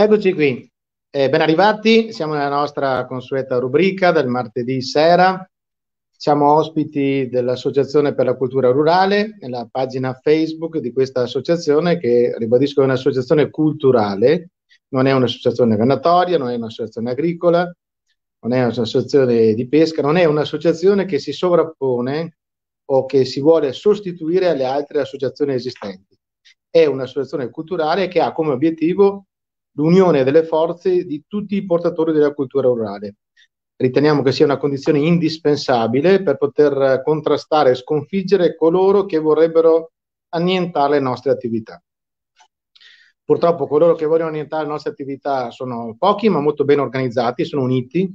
Eccoci qui, eh, ben arrivati, siamo nella nostra consueta rubrica del martedì sera, siamo ospiti dell'Associazione per la Cultura Rurale, nella pagina Facebook di questa associazione che, ribadisco, è un'associazione culturale, non è un'associazione venatoria, non è un'associazione agricola, non è un'associazione di pesca, non è un'associazione che si sovrappone o che si vuole sostituire alle altre associazioni esistenti. È un'associazione culturale che ha come obiettivo l'unione delle forze di tutti i portatori della cultura rurale. Riteniamo che sia una condizione indispensabile per poter contrastare e sconfiggere coloro che vorrebbero annientare le nostre attività. Purtroppo coloro che vogliono annientare le nostre attività sono pochi, ma molto ben organizzati, sono uniti,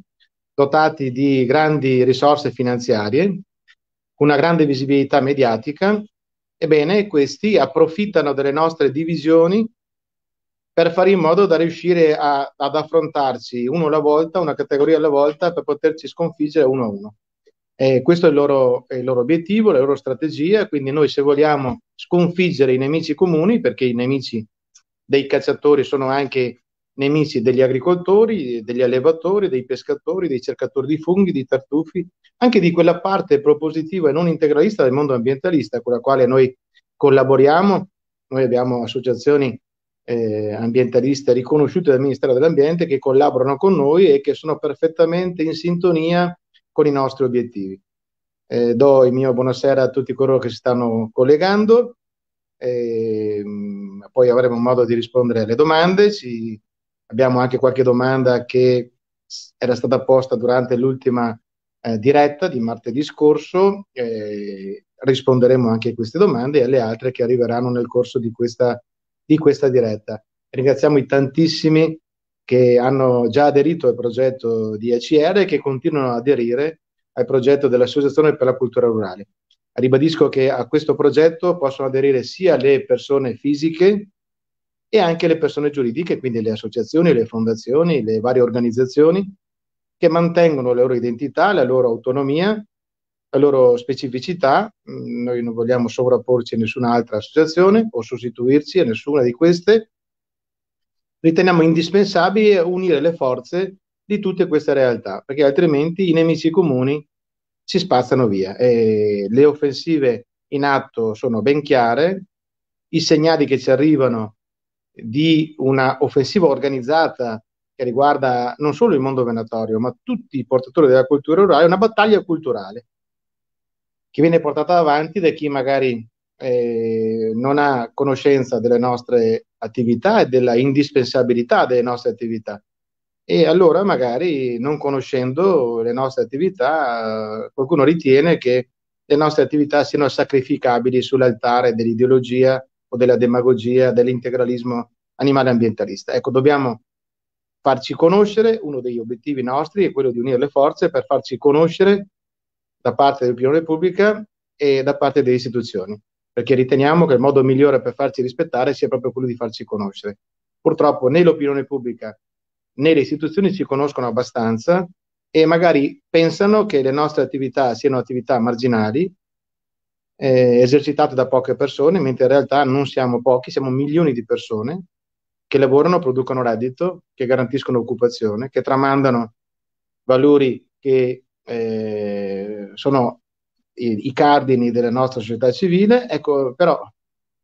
dotati di grandi risorse finanziarie, una grande visibilità mediatica. Ebbene, questi approfittano delle nostre divisioni per fare in modo da riuscire a, ad affrontarsi uno alla volta, una categoria alla volta, per poterci sconfiggere uno a uno. Eh, questo è il, loro, è il, loro, obiettivo, la loro strategia, quindi noi se vogliamo sconfiggere i nemici comuni, perché i nemici dei cacciatori sono anche nemici degli agricoltori, degli allevatori, dei pescatori, dei cercatori di funghi, di tartufi, anche di quella parte propositiva e non integralista del mondo ambientalista con la quale noi collaboriamo. Noi abbiamo associazioni eh, ambientaliste riconosciute dal Ministero dell'Ambiente che collaborano con noi e che sono perfettamente in sintonia con i nostri obiettivi. Eh, do il mio buonasera a tutti coloro che si stanno collegando, eh, poi avremo modo di rispondere alle domande, Ci, abbiamo anche qualche domanda che era stata posta durante l'ultima eh, diretta di martedì scorso, eh, risponderemo anche a queste domande e alle altre che arriveranno nel corso di questa di questa diretta. Ringraziamo i tantissimi che hanno già aderito al progetto di ACR e che continuano ad aderire al progetto dell'Associazione per la Cultura Rurale. Ribadisco che a questo progetto possono aderire sia le persone fisiche e anche le persone giuridiche, quindi le associazioni, le fondazioni, le varie organizzazioni che mantengono la loro identità, la loro autonomia la loro specificità, mm, noi non vogliamo sovrapporci a nessun'altra associazione o sostituirci a nessuna di queste, riteniamo indispensabile unire le forze di tutte queste realtà, perché altrimenti i nemici comuni si spazzano via. E le offensive in atto sono ben chiare, i segnali che ci arrivano di una offensiva organizzata che riguarda non solo il mondo venatorio, ma tutti i portatori della cultura rurale, è una battaglia culturale che viene portata avanti da chi magari eh, non ha conoscenza delle nostre attività e della indispensabilità delle nostre attività. E allora magari non conoscendo le nostre attività, qualcuno ritiene che le nostre attività siano sacrificabili sull'altare dell'ideologia o della demagogia, dell'integralismo animale ambientalista. Ecco, dobbiamo farci conoscere, uno degli obiettivi nostri è quello di unire le forze per farci conoscere da parte dell'opinione pubblica e da parte delle istituzioni, perché riteniamo che il modo migliore per farci rispettare sia proprio quello di farci conoscere. Purtroppo né l'opinione pubblica né le istituzioni ci conoscono abbastanza e magari pensano che le nostre attività siano attività marginali, eh, esercitate da poche persone, mentre in realtà non siamo pochi, siamo milioni di persone che lavorano, producono reddito, che garantiscono occupazione, che tramandano valori che eh, sono i, i cardini della nostra società civile, ecco, però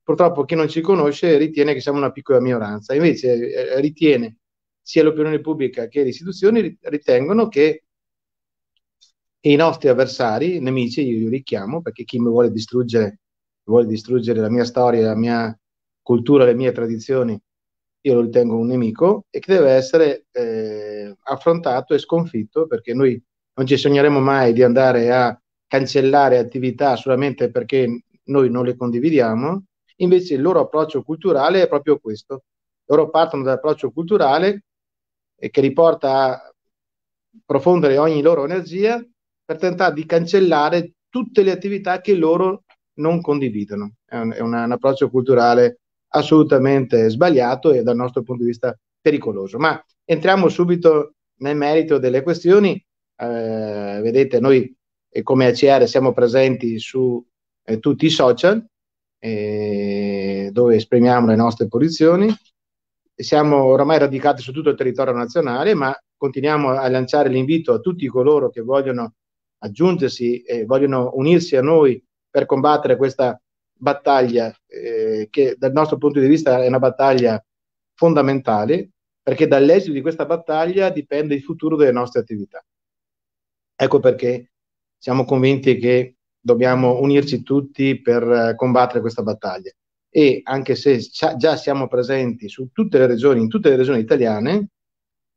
purtroppo chi non ci conosce ritiene che siamo una piccola minoranza, invece eh, ritiene sia l'opinione pubblica che le istituzioni ritengono che i nostri avversari, nemici, io li chiamo perché chi mi vuole distruggere, vuole distruggere la mia storia, la mia cultura, le mie tradizioni, io lo ritengo un nemico e che deve essere eh, affrontato e sconfitto perché noi non ci sogneremo mai di andare a cancellare attività solamente perché noi non le condividiamo, invece il loro approccio culturale è proprio questo. Loro partono dall'approccio culturale che li porta a profondere ogni loro energia per tentare di cancellare tutte le attività che loro non condividono. È un, è un, un approccio culturale assolutamente sbagliato e dal nostro punto di vista pericoloso. Ma entriamo subito nel merito delle questioni eh, vedete noi come ACR siamo presenti su eh, tutti i social eh, dove esprimiamo le nostre posizioni. Siamo oramai radicati su tutto il territorio nazionale, ma continuiamo a lanciare l'invito a tutti coloro che vogliono aggiungersi e vogliono unirsi a noi per combattere questa battaglia eh, che dal nostro punto di vista è una battaglia fondamentale perché dall'esito di questa battaglia dipende il futuro delle nostre attività. Ecco perché siamo convinti che dobbiamo unirci tutti per eh, combattere questa battaglia. E anche se già siamo presenti su tutte le regioni, in tutte le regioni italiane,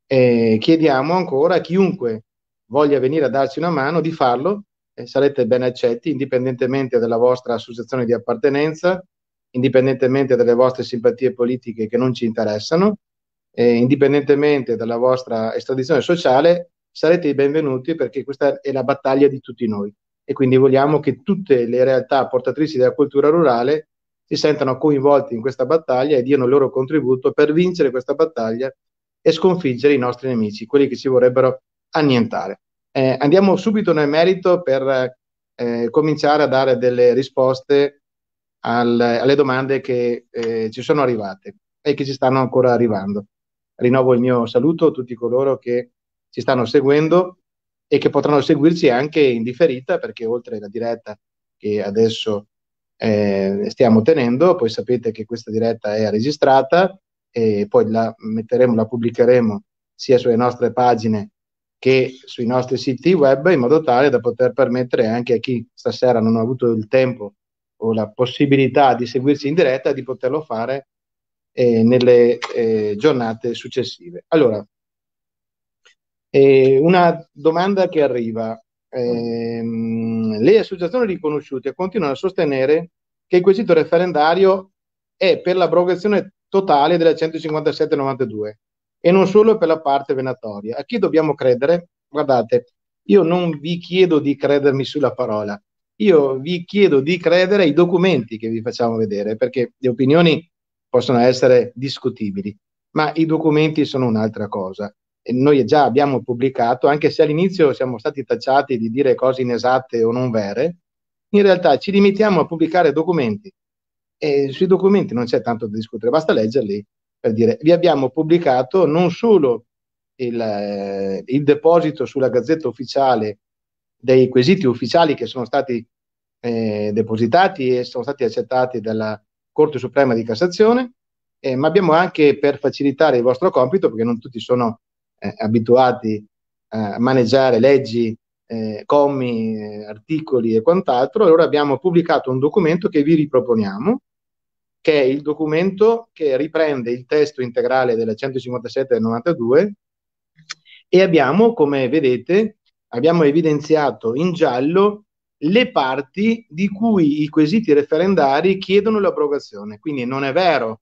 eh, chiediamo ancora a chiunque voglia venire a darci una mano di farlo, eh, sarete ben accetti, indipendentemente dalla vostra associazione di appartenenza, indipendentemente dalle vostre simpatie politiche che non ci interessano, eh, indipendentemente dalla vostra estradizione sociale, sarete i benvenuti perché questa è la battaglia di tutti noi e quindi vogliamo che tutte le realtà portatrici della cultura rurale si sentano coinvolti in questa battaglia e diano il loro contributo per vincere questa battaglia e sconfiggere i nostri nemici, quelli che ci vorrebbero annientare. Eh, andiamo subito nel merito per eh, cominciare a dare delle risposte al, alle domande che eh, ci sono arrivate e che ci stanno ancora arrivando. Rinnovo il mio saluto a tutti coloro che ci stanno seguendo e che potranno seguirci anche in differita perché oltre alla diretta che adesso eh, stiamo tenendo, poi sapete che questa diretta è registrata e poi la metteremo, la pubblicheremo sia sulle nostre pagine che sui nostri siti web in modo tale da poter permettere anche a chi stasera non ha avuto il tempo o la possibilità di seguirci in diretta di poterlo fare eh, nelle eh, giornate successive. Allora, eh, una domanda che arriva. Eh, le associazioni riconosciute continuano a sostenere che il quesito referendario è per l'abrogazione totale della 157-92 e non solo per la parte venatoria. A chi dobbiamo credere? Guardate, io non vi chiedo di credermi sulla parola, io vi chiedo di credere ai documenti che vi facciamo vedere, perché le opinioni possono essere discutibili, ma i documenti sono un'altra cosa noi già abbiamo pubblicato, anche se all'inizio siamo stati tacciati di dire cose inesatte o non vere, in realtà ci limitiamo a pubblicare documenti e sui documenti non c'è tanto da discutere, basta leggerli per dire vi abbiamo pubblicato non solo il, eh, il deposito sulla gazzetta ufficiale dei quesiti ufficiali che sono stati eh, depositati e sono stati accettati dalla Corte Suprema di Cassazione, eh, ma abbiamo anche per facilitare il vostro compito, perché non tutti sono eh, abituati a maneggiare leggi, eh, commi, eh, articoli e quant'altro, allora abbiamo pubblicato un documento che vi riproponiamo, che è il documento che riprende il testo integrale della 157 del 92 e abbiamo, come vedete, abbiamo evidenziato in giallo le parti di cui i quesiti referendari chiedono l'abrogazione. Quindi non è vero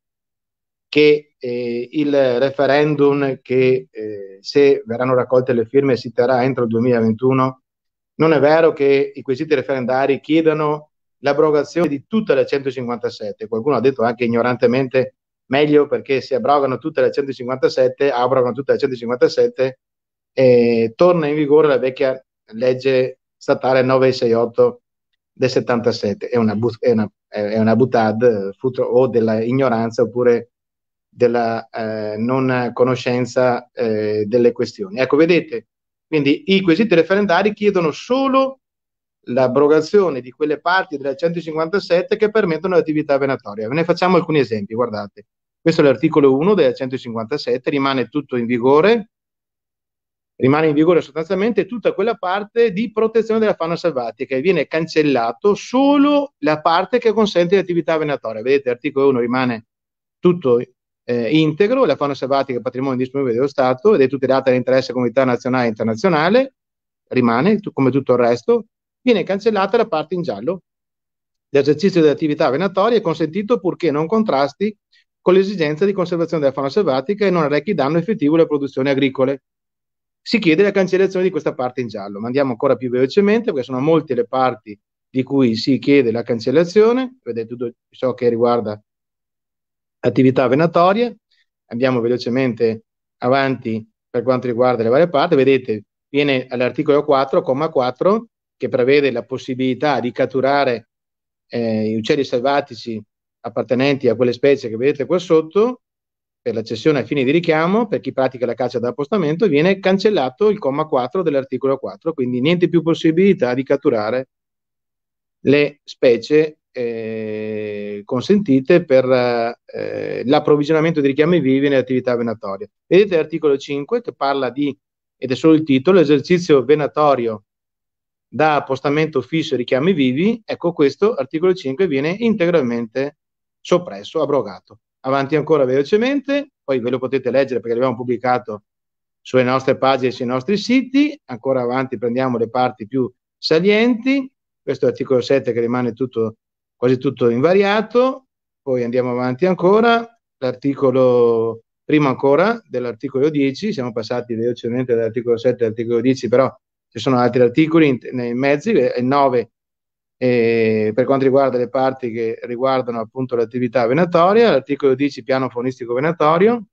che eh, il referendum che eh, se verranno raccolte le firme si terrà entro il 2021. Non è vero che i quesiti referendari chiedano l'abrogazione di tutte le 157. Qualcuno ha detto anche ignorantemente meglio perché se abrogano tutte le 157, abrogano tutte le 157 eh, torna in vigore la vecchia legge statale 968 del 77. È una, bu- è una, è una butad eh, futuro, o della ignoranza oppure della eh, non conoscenza eh, delle questioni. Ecco, vedete, quindi i quesiti referendari chiedono solo l'abrogazione di quelle parti della 157 che permettono l'attività venatoria. Ve ne facciamo alcuni esempi, guardate. Questo è l'articolo 1 della 157, rimane tutto in vigore, rimane in vigore sostanzialmente tutta quella parte di protezione della fauna selvatica e viene cancellato solo la parte che consente l'attività venatoria. Vedete, l'articolo 1 rimane tutto eh, integro, la fauna selvatica è patrimonio disponibile dello Stato ed è tutelata nell'interesse comunità nazionale e internazionale, rimane tu, come tutto il resto, viene cancellata la parte in giallo. L'esercizio delle attività venatorie è consentito purché non contrasti con l'esigenza di conservazione della fauna selvatica e non arrecchi danno effettivo alle produzioni agricole. Si chiede la cancellazione di questa parte in giallo, ma andiamo ancora più velocemente perché sono molte le parti di cui si chiede la cancellazione, vedete tutto ciò che riguarda attività venatorie. Andiamo velocemente avanti per quanto riguarda le varie parti. Vedete, viene all'articolo 4, comma 4, che prevede la possibilità di catturare eh, gli uccelli selvatici appartenenti a quelle specie che vedete qua sotto per la cessione a fini di richiamo per chi pratica la caccia da appostamento viene cancellato il comma 4 dell'articolo 4 quindi niente più possibilità di catturare le specie eh, consentite per eh, l'approvvigionamento di richiami vivi nelle attività venatorie. Vedete l'articolo 5 che parla di, ed è solo il titolo, esercizio venatorio da appostamento fisso e richiami vivi, ecco questo articolo 5 viene integralmente soppresso, abrogato. Avanti ancora velocemente, poi ve lo potete leggere perché l'abbiamo pubblicato sulle nostre pagine e sui nostri siti, ancora avanti prendiamo le parti più salienti, questo è l'articolo 7 che rimane tutto quasi tutto invariato, poi andiamo avanti ancora, l'articolo prima ancora dell'articolo 10, siamo passati velocemente dall'articolo 7 all'articolo 10, però ci sono altri articoli nei mezzi, il 9 eh, per quanto riguarda le parti che riguardano appunto l'attività venatoria, l'articolo 10 piano faunistico venatorio,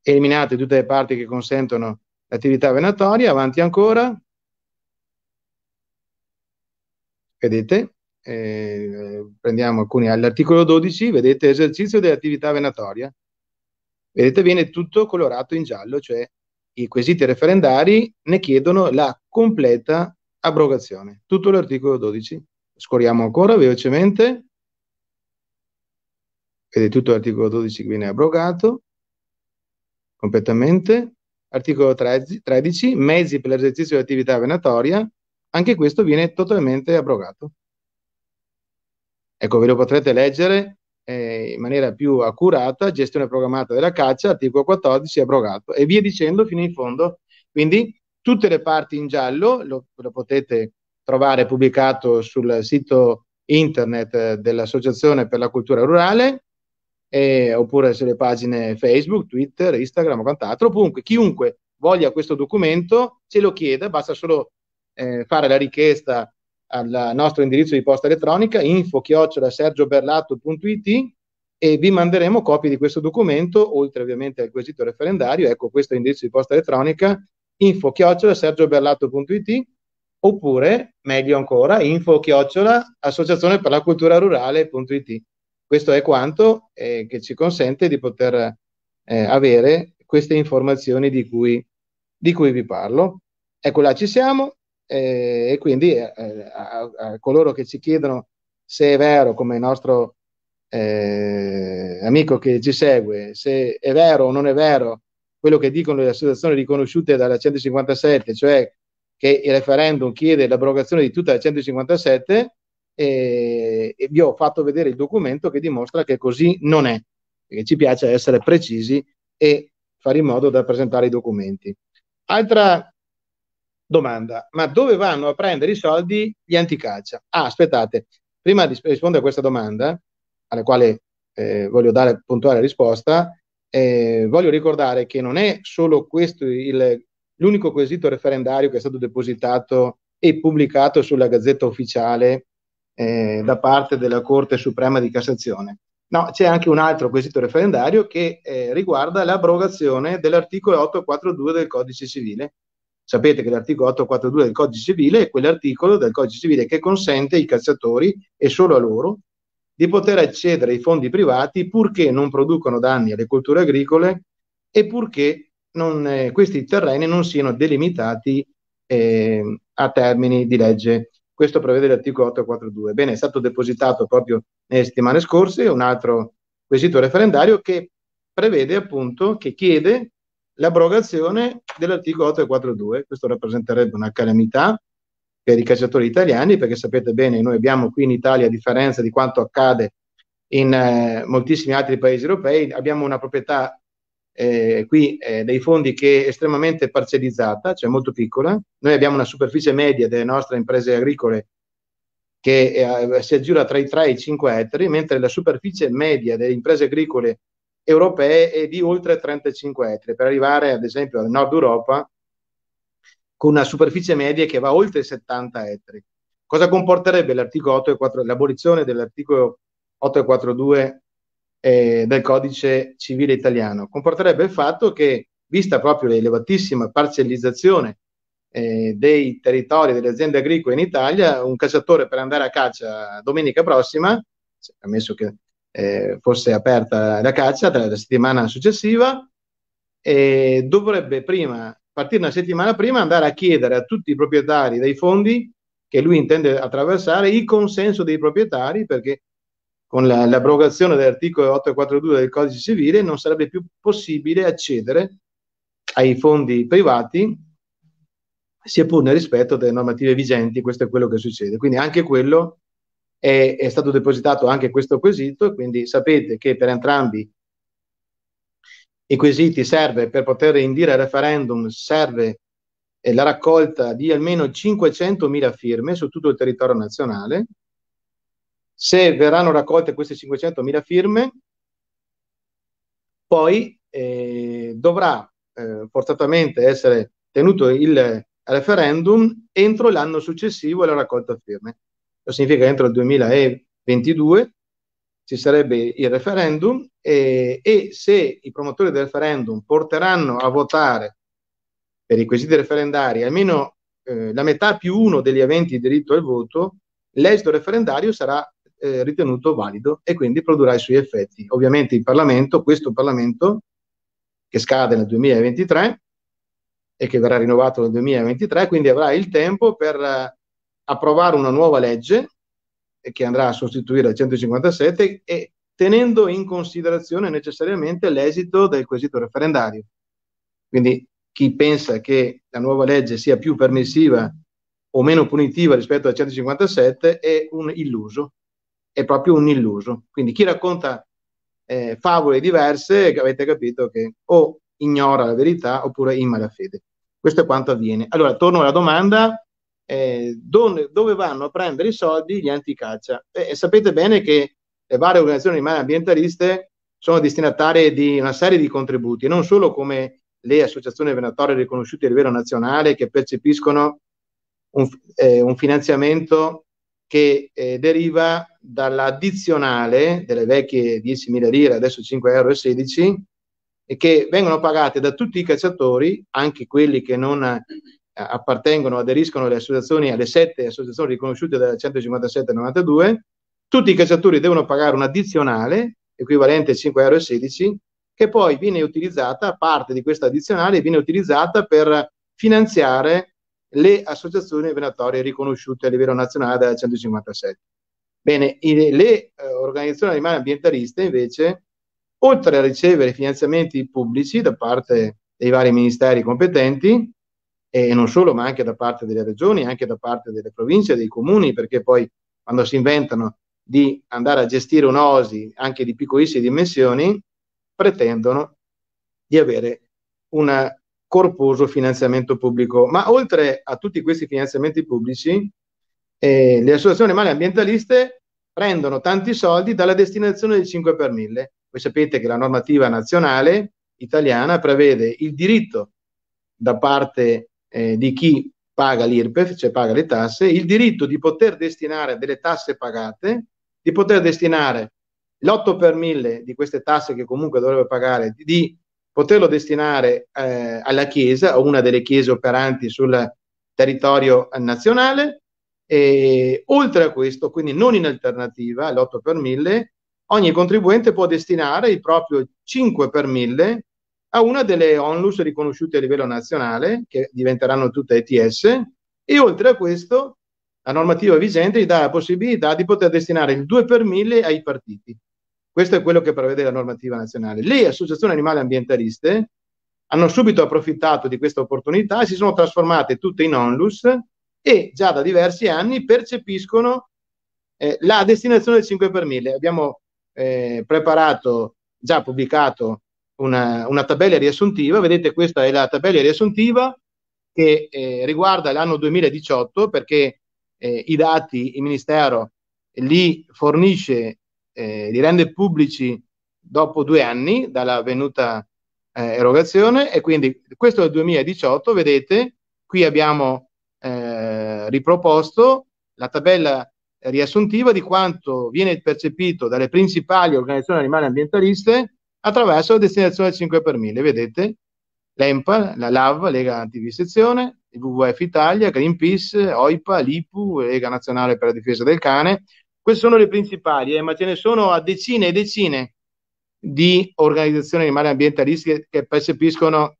eliminate tutte le parti che consentono l'attività venatoria, avanti ancora, vedete, eh, prendiamo alcuni, all'articolo 12, vedete esercizio dell'attività venatoria, vedete viene tutto colorato in giallo, cioè i quesiti referendari ne chiedono la completa abrogazione, tutto l'articolo 12. Scorriamo ancora velocemente, vedete tutto l'articolo 12 che viene abrogato completamente. Articolo 13, mezzi per l'esercizio dell'attività venatoria, anche questo viene totalmente abrogato. Ecco, ve lo potrete leggere eh, in maniera più accurata, gestione programmata della caccia, articolo 14, abrogato, e via dicendo fino in fondo. Quindi tutte le parti in giallo lo, lo potete trovare pubblicato sul sito internet eh, dell'Associazione per la Cultura Rurale, eh, oppure sulle pagine Facebook, Twitter, Instagram o quant'altro. Comunque, chiunque voglia questo documento ce lo chieda, basta solo eh, fare la richiesta al nostro indirizzo di posta elettronica info-sergioberlato.it e vi manderemo copie di questo documento, oltre ovviamente al quesito referendario. Ecco, questo è l'indirizzo di posta elettronica info-sergioberlato.it oppure, meglio ancora, info-associazione per la cultura rurale.it. Questo è quanto eh, che ci consente di poter eh, avere queste informazioni di cui, di cui vi parlo. Ecco là, ci siamo eh, e quindi eh, a, a, coloro che ci chiedono se è vero, come il nostro eh, amico che ci segue, se è vero o non è vero quello che dicono le associazioni riconosciute dalla 157, cioè che il referendum chiede l'abrogazione di tutta la 157, e vi ho fatto vedere il documento che dimostra che così non è, perché ci piace essere precisi e fare in modo da presentare i documenti. Altra Domanda, ma dove vanno a prendere i soldi gli anticaccia? Ah, aspettate, prima di rispondere a questa domanda, alla quale eh, voglio dare puntuale risposta, eh, voglio ricordare che non è solo questo il, l'unico quesito referendario che è stato depositato e pubblicato sulla Gazzetta Ufficiale eh, da parte della Corte Suprema di Cassazione. No, c'è anche un altro quesito referendario che eh, riguarda l'abrogazione dell'articolo 842 del Codice Civile, Sapete che l'articolo 842 del Codice Civile è quell'articolo del Codice Civile che consente ai cacciatori, e solo a loro, di poter accedere ai fondi privati purché non producano danni alle colture agricole e purché non, eh, questi terreni non siano delimitati eh, a termini di legge. Questo prevede l'articolo 842. Bene, è stato depositato proprio nelle settimane scorse un altro quesito referendario che prevede appunto, che chiede l'abrogazione dell'articolo 842. Questo rappresenterebbe una calamità per i cacciatori italiani, perché sapete bene, noi abbiamo qui in Italia, a differenza di quanto accade in eh, moltissimi altri paesi europei, abbiamo una proprietà eh, qui eh, dei fondi che è estremamente parzializzata, cioè molto piccola. Noi abbiamo una superficie media delle nostre imprese agricole che eh, si aggira tra i 3 e i 5 ettari, mentre la superficie media delle imprese agricole europee e di oltre 35 ettari, per arrivare ad esempio al nord Europa con una superficie media che va oltre 70 ettari. Cosa comporterebbe l'articolo 8 l'abolizione dell'articolo 842 eh, del codice civile italiano? Comporterebbe il fatto che, vista proprio l'elevatissima parcellizzazione eh, dei territori delle aziende agricole in Italia, un cacciatore per andare a caccia domenica prossima, ammesso che eh, fosse aperta la caccia tra la settimana successiva e dovrebbe prima, partire una settimana prima, andare a chiedere a tutti i proprietari dei fondi che lui intende attraversare il consenso dei proprietari perché con la, l'abrogazione dell'articolo 842 del codice civile non sarebbe più possibile accedere ai fondi privati sia pur nel rispetto delle normative vigenti, questo è quello che succede. Quindi anche quello è, è stato depositato anche questo quesito, quindi sapete che per entrambi i quesiti serve per poter indire il referendum, serve eh, la raccolta di almeno 500.000 firme su tutto il territorio nazionale. Se verranno raccolte queste 500.000 firme, poi eh, dovrà eh, forzatamente essere tenuto il referendum entro l'anno successivo alla raccolta firme significa che entro il 2022 ci sarebbe il referendum e, e se i promotori del referendum porteranno a votare per i quesiti referendari almeno eh, la metà più uno degli aventi diritto al voto, l'esito referendario sarà eh, ritenuto valido e quindi produrrà i suoi effetti. Ovviamente il Parlamento, questo Parlamento, che scade nel 2023 e che verrà rinnovato nel 2023, quindi avrà il tempo per approvare una nuova legge eh, che andrà a sostituire la 157 e tenendo in considerazione necessariamente l'esito del quesito referendario. Quindi chi pensa che la nuova legge sia più permissiva o meno punitiva rispetto alla 157 è un illuso, è proprio un illuso. Quindi chi racconta eh, favole diverse avete capito che o ignora la verità oppure in malafede. Questo è quanto avviene. Allora, torno alla domanda, eh, dove, dove, vanno a prendere i soldi gli anticaccia. E, sapete bene che le varie organizzazioni animali ambientaliste sono destinatarie di una serie di contributi, non solo come le associazioni venatorie riconosciute a livello nazionale che percepiscono un, eh, un finanziamento che eh, deriva dall'addizionale delle vecchie 10.000 lire, adesso 5,16 euro, e che vengono pagate da tutti i cacciatori, anche quelli che non appartengono, aderiscono alle associazioni, alle sette associazioni riconosciute dalla 157-92, tutti i cacciatori devono pagare un'addizionale equivalente a 5,16 euro che poi viene utilizzata, parte di questa addizionale viene utilizzata per finanziare le associazioni venatorie riconosciute a livello nazionale dalla 157. Bene, le eh, organizzazioni animali ambientaliste invece, oltre a ricevere finanziamenti pubblici da parte dei vari ministeri competenti, e non solo, ma anche da parte delle regioni, anche da parte delle province, dei comuni, perché poi quando si inventano di andare a gestire un'osi anche di piccolissime dimensioni, pretendono di avere un corposo finanziamento pubblico. Ma oltre a tutti questi finanziamenti pubblici, eh, le associazioni animali ambientaliste prendono tanti soldi dalla destinazione del 5 per 1000. Voi sapete che la normativa nazionale italiana prevede il diritto da parte eh, di chi paga l'IRPEF, cioè paga le tasse, il diritto di poter destinare delle tasse pagate, di poter destinare l'8 per 1000 di queste tasse che comunque dovrebbe pagare, di, di poterlo destinare eh, alla Chiesa o una delle Chiese operanti sul territorio nazionale. E, oltre a questo, quindi non in alternativa all'8 per 1000, ogni contribuente può destinare il proprio 5 per 1000 a una delle onlus riconosciute a livello nazionale, che diventeranno tutte ETS, e oltre a questo la normativa vigente gli dà la possibilità di poter destinare il 2 per 1000 ai partiti. Questo è quello che prevede la normativa nazionale. Le associazioni animali ambientaliste hanno subito approfittato di questa opportunità e si sono trasformate tutte in onlus e già da diversi anni percepiscono eh, la destinazione del 5 per 1000. Abbiamo eh, preparato, già pubblicato una, una tabella riassuntiva, vedete questa è la tabella riassuntiva che eh, riguarda l'anno 2018 perché eh, i dati il Ministero li fornisce, eh, li rende pubblici dopo due anni dalla venuta eh, erogazione e quindi questo è il 2018, vedete qui abbiamo eh, riproposto la tabella riassuntiva di quanto viene percepito dalle principali organizzazioni animali ambientaliste attraverso la destinazione 5 per 1000. Vedete? L'EMPA, la LAV, Lega Antivisezione, il WWF Italia, Greenpeace, OIPA, l'IPU, Lega Nazionale per la Difesa del Cane. Queste sono le principali, eh, ma ce ne sono a decine e decine di organizzazioni animali ambientalistiche che percepiscono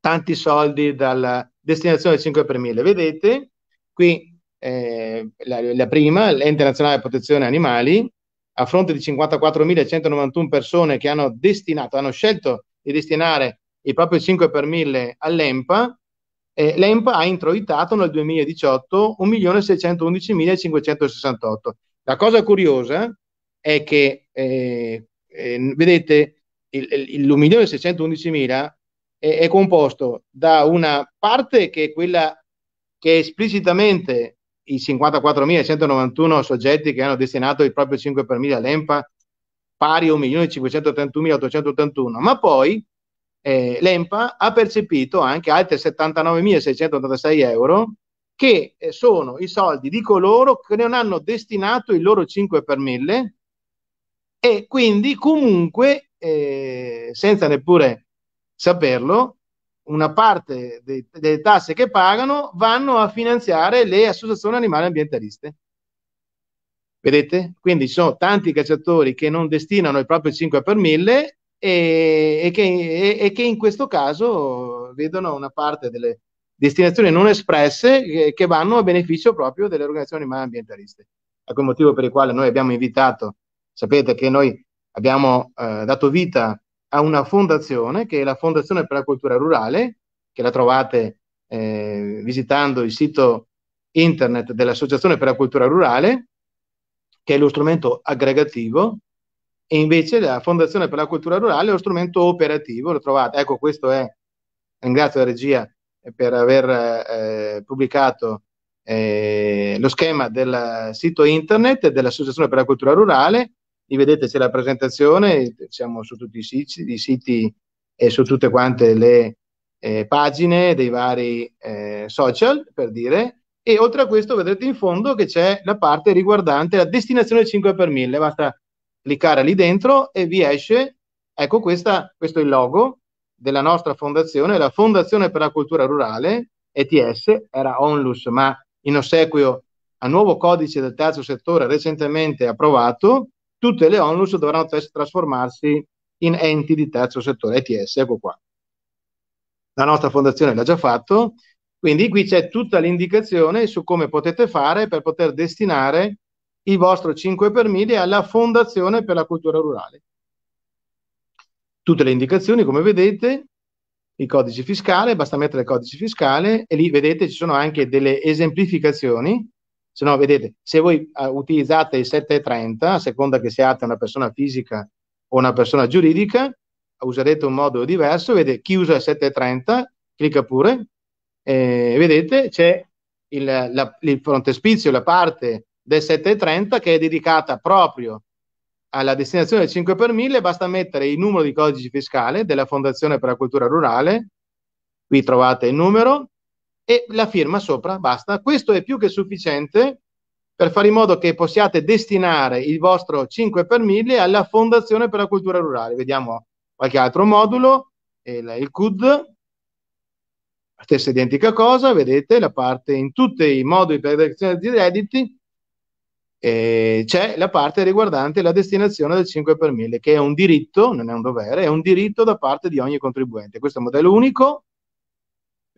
tanti soldi dalla destinazione 5 per 1000. Vedete qui eh, la, la prima, l'Ente Nazionale Protezione Animali, a fronte di 54.191 persone che hanno destinato, hanno scelto di destinare il proprio 5 per 1000 all'EMPA, eh, l'EMPA ha introitato nel 2018 1.611.568. La cosa curiosa è che, eh, eh, vedete, l'1.611.000 è, è composto da una parte che è quella che è esplicitamente i 54.191 soggetti che hanno destinato il proprio 5 per 1000 all'EMPA pari a 1.531.881, ma poi eh, l'EMPA ha percepito anche altri 79.686 euro che eh, sono i soldi di coloro che non hanno destinato il loro 5 per 1000 e quindi comunque eh, senza neppure saperlo una parte dei, delle tasse che pagano vanno a finanziare le associazioni animali ambientaliste. Vedete? Quindi ci sono tanti cacciatori che non destinano il proprio 5 per 1000 e, e, che, e, e che, in questo caso vedono una parte delle destinazioni non espresse che, che vanno a beneficio proprio delle organizzazioni animali ambientaliste. Ecco il motivo per il quale noi abbiamo invitato, sapete che noi abbiamo eh, dato vita a una fondazione che è la Fondazione per la Cultura Rurale, che la trovate eh, visitando il sito internet dell'Associazione per la Cultura Rurale, che è lo strumento aggregativo, e invece la Fondazione per la Cultura Rurale è lo strumento operativo, lo trovate. Ecco, questo è, ringrazio la regia per aver eh, pubblicato eh, lo schema del sito internet dell'Associazione per la Cultura Rurale, li vedete c'è la presentazione, siamo su tutti i siti, i siti e su tutte quante le eh, pagine dei vari eh, social, per dire, e oltre a questo vedrete in fondo che c'è la parte riguardante la destinazione 5 per 1000, basta cliccare lì dentro e vi esce, ecco questa, questo è il logo della nostra fondazione, la Fondazione per la Cultura Rurale, ETS, era Onlus, ma in ossequio al nuovo codice del terzo settore recentemente approvato, tutte le onlus dovranno trasformarsi in enti di terzo settore, ETS, ecco qua. La nostra fondazione l'ha già fatto, quindi qui c'è tutta l'indicazione su come potete fare per poter destinare il vostro 5 per 1000 alla Fondazione per la Cultura Rurale. Tutte le indicazioni, come vedete, il codice fiscale, basta mettere il codice fiscale e lì vedete ci sono anche delle esemplificazioni se no, vedete, se voi uh, utilizzate il 730, a seconda che siate una persona fisica o una persona giuridica, userete un modo diverso. Vedete, chi usa il 730, clicca pure, eh, vedete, c'è il, la, il frontespizio, la parte del 730 che è dedicata proprio alla destinazione del 5 per 1000 basta mettere il numero di codice fiscale della Fondazione per la Cultura Rurale, qui trovate il numero, e la firma sopra, basta. Questo è più che sufficiente per fare in modo che possiate destinare il vostro 5 per 1000 alla Fondazione per la Cultura Rurale. Vediamo qualche altro modulo, il, il CUD, la stessa identica cosa, vedete la parte in tutti i moduli per la direzione di redditi, eh, c'è la parte riguardante la destinazione del 5 per 1000, che è un diritto, non è un dovere, è un diritto da parte di ogni contribuente. Questo è un modello unico,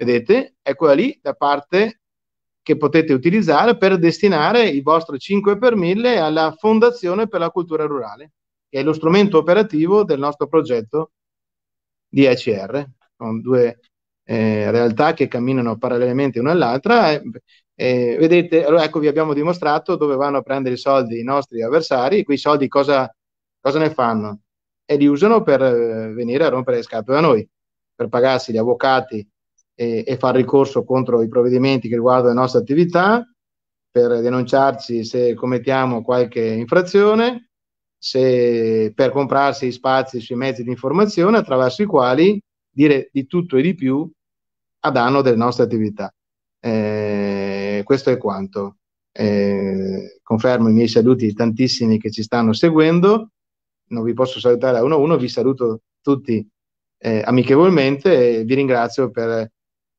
Vedete? È quella lì la parte che potete utilizzare per destinare il vostro 5 per 1000 alla Fondazione per la Cultura Rurale, che è lo strumento operativo del nostro progetto di ECR. Sono due eh, realtà che camminano parallelamente una all'altra. E, eh, e, eh, vedete, allora ecco vi abbiamo dimostrato dove vanno a prendere i soldi i nostri avversari, quei soldi cosa, cosa ne fanno? E li usano per eh, venire a rompere le scatole da noi, per pagarsi gli avvocati e, e far ricorso contro i provvedimenti che riguardano le nostre attività per denunciarci se commettiamo qualche infrazione, se per comprarsi spazi sui mezzi di informazione attraverso i quali dire di tutto e di più a danno delle nostre attività. Eh, questo è quanto. Eh, confermo i miei saluti di tantissimi che ci stanno seguendo. Non vi posso salutare a uno a uno, vi saluto tutti eh, amichevolmente e vi ringrazio per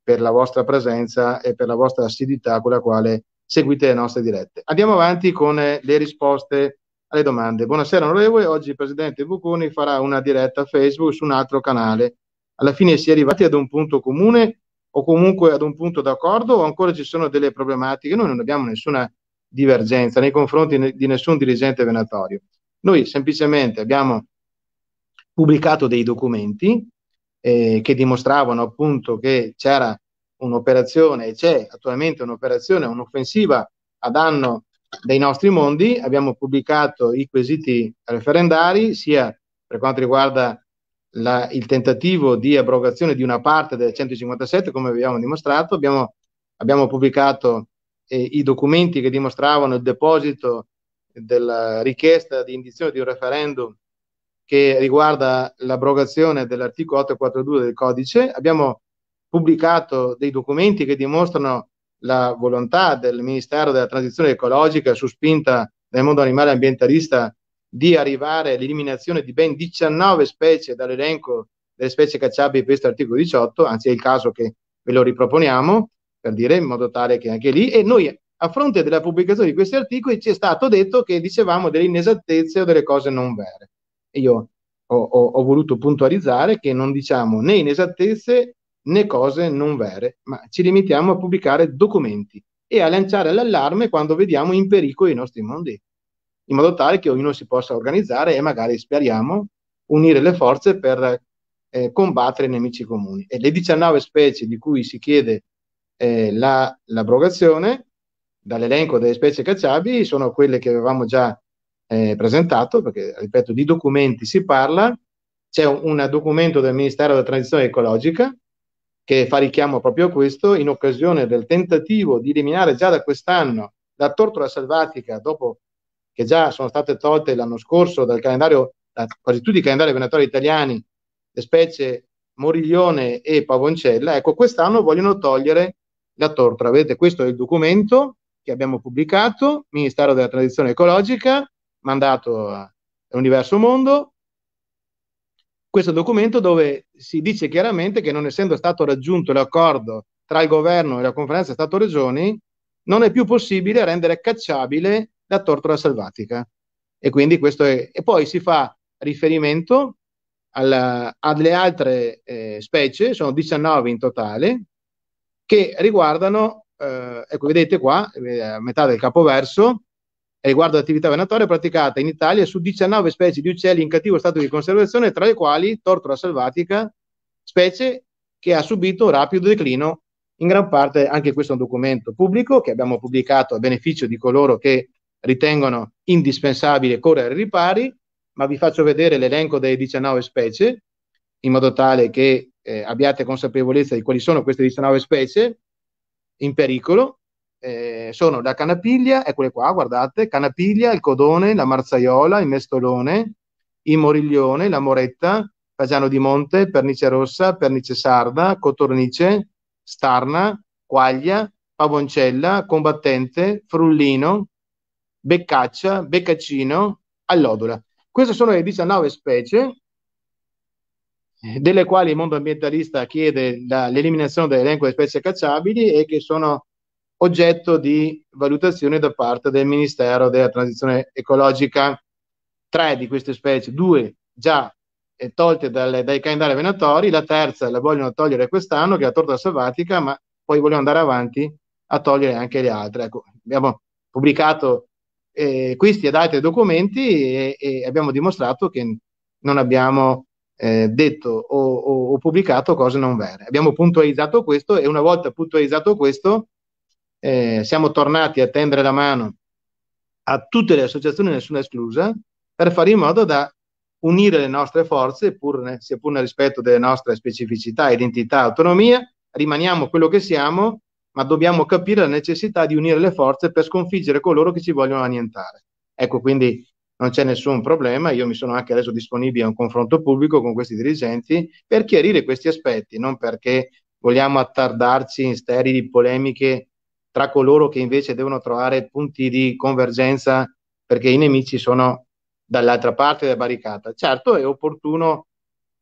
per la vostra presenza e per la vostra assiduità con la quale seguite le nostre dirette. Andiamo avanti con eh, le risposte alle domande. Buonasera onorevole, oggi il Presidente Bucconi farà una diretta Facebook su un altro canale. Alla fine si è arrivati ad un punto comune o comunque ad un punto d'accordo o ancora ci sono delle problematiche? Noi non abbiamo nessuna divergenza nei confronti di nessun dirigente venatorio. Noi semplicemente abbiamo pubblicato dei documenti eh, che dimostravano appunto che c'era un'operazione e c'è attualmente un'operazione, un'offensiva a danno dei nostri mondi. Abbiamo pubblicato i quesiti referendari sia per quanto riguarda la, il tentativo di abrogazione di una parte del 157, come abbiamo dimostrato, abbiamo, abbiamo pubblicato eh, i documenti che dimostravano il deposito della richiesta di indizione di un referendum che riguarda l'abrogazione dell'articolo 842 del codice. Abbiamo pubblicato dei documenti che dimostrano la volontà del Ministero della Transizione Ecologica, su spinta del mondo animale ambientalista, di arrivare all'eliminazione di ben 19 specie dall'elenco delle specie cacciabili per questo articolo 18, anzi è il caso che ve lo riproponiamo, per dire in modo tale che anche lì, e noi a fronte della pubblicazione di questi articoli ci è stato detto che dicevamo delle inesattezze o delle cose non vere io ho, ho, ho voluto puntualizzare che non diciamo né inesattezze né cose non vere, ma ci limitiamo a pubblicare documenti e a lanciare l'allarme quando vediamo in pericolo i nostri mondi, in modo tale che ognuno si possa organizzare e magari, speriamo, unire le forze per eh, combattere i nemici comuni. E le 19 specie di cui si chiede eh, la, l'abrogazione dall'elenco delle specie cacciabili sono quelle che avevamo già eh, presentato, perché ripeto, di documenti si parla, c'è un, un documento del Ministero della Transizione Ecologica che fa richiamo proprio a questo, in occasione del tentativo di eliminare già da quest'anno la tortura selvatica, dopo che già sono state tolte l'anno scorso dal calendario, da quasi tutti i calendari venatori italiani, le specie Moriglione e Pavoncella, ecco, quest'anno vogliono togliere la tortura. Vedete, questo è il documento che abbiamo pubblicato, Ministero della Transizione Ecologica, mandato all'universo mondo, questo documento dove si dice chiaramente che non essendo stato raggiunto l'accordo tra il governo e la conferenza Stato-Regioni, non è più possibile rendere cacciabile la tortura selvatica. E quindi questo è... E poi si fa riferimento alla, alle altre eh, specie, sono 19 in totale, che riguardano, eh, ecco vedete qua, eh, a metà del capoverso, riguardo all'attività venatoria praticata in Italia su 19 specie di uccelli in cattivo stato di conservazione, tra le quali tortora selvatica, specie che ha subito un rapido declino, in gran parte anche questo è un documento pubblico che abbiamo pubblicato a beneficio di coloro che ritengono indispensabile correre ai ripari, ma vi faccio vedere l'elenco delle 19 specie, in modo tale che eh, abbiate consapevolezza di quali sono queste 19 specie in pericolo eh, sono la Canapiglia, eccole qua, guardate, Canapiglia, il Codone, la Marzaiola, il Mestolone, il Moriglione, la Moretta, Fagiano di Monte, Pernice Rossa, Pernice Sarda, Cotornice, Starna, Quaglia, Pavoncella, Combattente, Frullino, Beccaccia, Beccaccino, Allodola. Queste sono le 19 specie eh, delle quali il mondo ambientalista chiede la, l'eliminazione dell'elenco delle specie cacciabili e che sono oggetto di valutazione da parte del Ministero della Transizione Ecologica. Tre di queste specie, due già eh, tolte dalle, dai calendari venatori, la terza la vogliono togliere quest'anno, che è la torta selvatica, ma poi vogliono andare avanti a togliere anche le altre. Ecco, abbiamo pubblicato eh, questi ed altri documenti e, e, abbiamo dimostrato che non abbiamo eh, detto o, o, o pubblicato cose non vere. Abbiamo puntualizzato questo e una volta puntualizzato questo eh, siamo tornati a tendere la mano a tutte le associazioni, nessuna esclusa, per fare in modo da unire le nostre forze, pur, sia pur nel rispetto delle nostre specificità, identità, autonomia, rimaniamo quello che siamo, ma dobbiamo capire la necessità di unire le forze per sconfiggere coloro che ci vogliono annientare. Ecco, quindi non c'è nessun problema, io mi sono anche reso disponibile a un confronto pubblico con questi dirigenti per chiarire questi aspetti, non perché vogliamo attardarci in sterili polemiche tra coloro che invece devono trovare punti di convergenza perché i nemici sono dall'altra parte della barricata. Certo è opportuno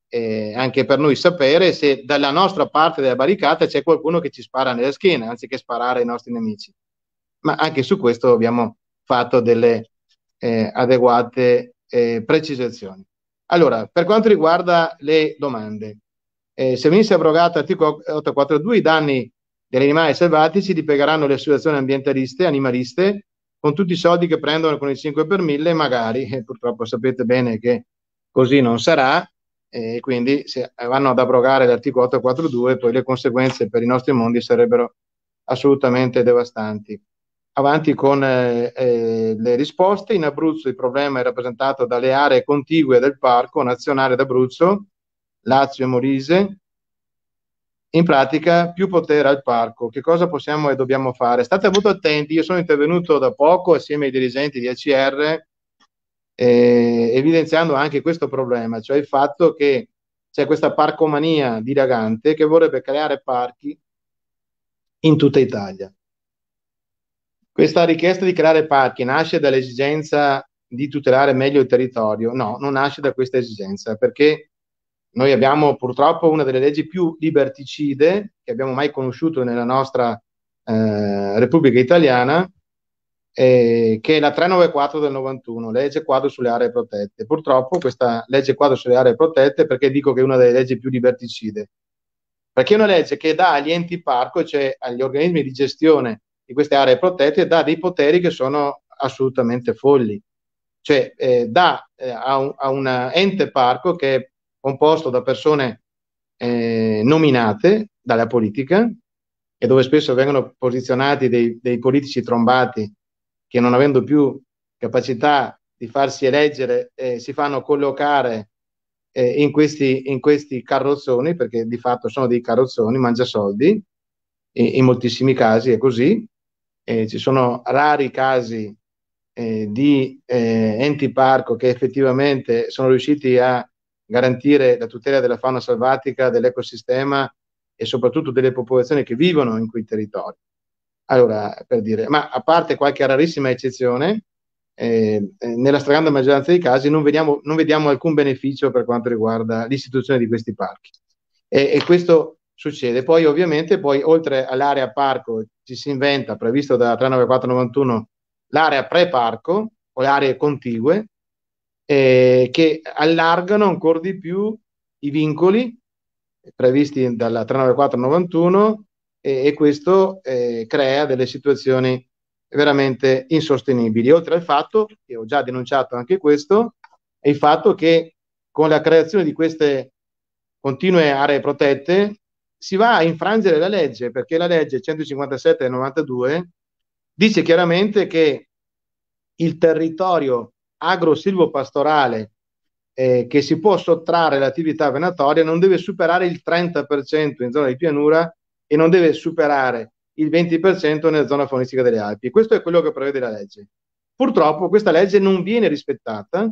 eh, anche per noi sapere se dalla nostra parte della barricata c'è qualcuno che ci spara nella schiena anziché sparare ai nostri nemici. Ma anche su questo abbiamo fatto delle eh, adeguate eh, precisazioni. Allora, per quanto riguarda le domande, eh, se venisse abrogato l'articolo 842, i danni degli animali selvatici dipegheranno le associazioni ambientaliste, animaliste, con tutti i soldi che prendono con il 5 per 1000, magari, e eh, purtroppo sapete bene che così non sarà, e quindi se vanno ad abrogare l'articolo 842, poi le conseguenze per i nostri mondi sarebbero assolutamente devastanti. Avanti con eh, eh, le risposte, in Abruzzo il problema è rappresentato dalle aree contigue del Parco Nazionale d'Abruzzo, Lazio e Molise, in pratica più potere al parco. Che cosa possiamo e dobbiamo fare? State molto attenti, io sono intervenuto da poco assieme ai dirigenti di ACR eh, evidenziando anche questo problema, cioè il fatto che c'è questa parcomania dilagante che vorrebbe creare parchi in tutta Italia. Questa richiesta di creare parchi nasce dall'esigenza di tutelare meglio il territorio? No, non nasce da questa esigenza, perché noi abbiamo purtroppo una delle leggi più liberticide che abbiamo mai conosciuto nella nostra eh, Repubblica Italiana, eh, che è la 394 del 91, legge quadro sulle aree protette. Purtroppo questa legge quadro sulle aree protette, perché dico che è una delle leggi più liberticide? Perché è una legge che dà agli enti parco, cioè agli organismi di gestione di queste aree protette, dà dei poteri che sono assolutamente folli. Cioè eh, dà eh, a, un, a un ente parco che composto da persone eh, nominate dalla politica e dove spesso vengono posizionati dei, dei, politici trombati che non avendo più capacità di farsi eleggere eh, si fanno collocare eh, in, questi, in, questi, carrozzoni perché di fatto sono dei carrozzoni, mangiasoldi, e, in moltissimi casi è così, eh, ci sono rari casi eh, di eh, enti parco che effettivamente sono riusciti a garantire la tutela della fauna selvatica, dell'ecosistema e soprattutto delle popolazioni che vivono in quei territori. Allora, per dire, ma a parte qualche rarissima eccezione, eh, eh, nella stragrande maggioranza dei casi non vediamo, non vediamo, alcun beneficio per quanto riguarda l'istituzione di questi parchi. E, e questo succede. Poi ovviamente, poi, oltre all'area parco ci si inventa, previsto dalla 39491, l'area pre-parco o le aree contigue, eh, che allargano ancora di più i vincoli previsti dalla 394-91 e, e questo eh, crea delle situazioni veramente insostenibili. Oltre al fatto, che ho già denunciato anche questo, è il fatto che con la creazione di queste continue aree protette si va a infrangere la legge, perché la legge 157 del 92 dice chiaramente che il territorio agro agrosilvopastorale eh, che si può sottrarre all'attività venatoria non deve superare il 30% in zona di pianura e non deve superare il 20% nella zona faunistica delle Alpi. Questo è quello che prevede la legge. Purtroppo questa legge non viene rispettata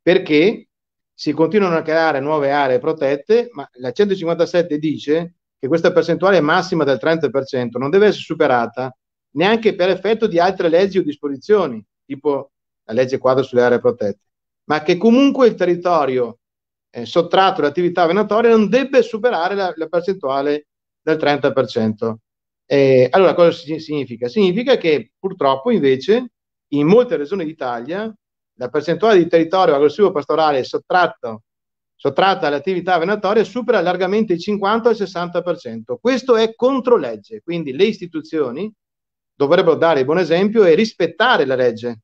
perché si continuano a creare nuove aree protette, ma la 157 dice che questa percentuale massima del 30% non deve essere superata neanche per effetto di altre leggi o disposizioni, tipo la legge quadro sulle aree protette, ma che comunque il territorio eh, sottratto alle attività venatorie non debba superare la, la, percentuale del 30%. Eh, allora, cosa significa? Significa che purtroppo invece in molte regioni d'Italia la percentuale di territorio aggressivo pastorale sottratto, sottratta alle attività venatorie supera largamente il 50 al 60%. Questo è contro legge, quindi le istituzioni dovrebbero dare il buon esempio e rispettare la legge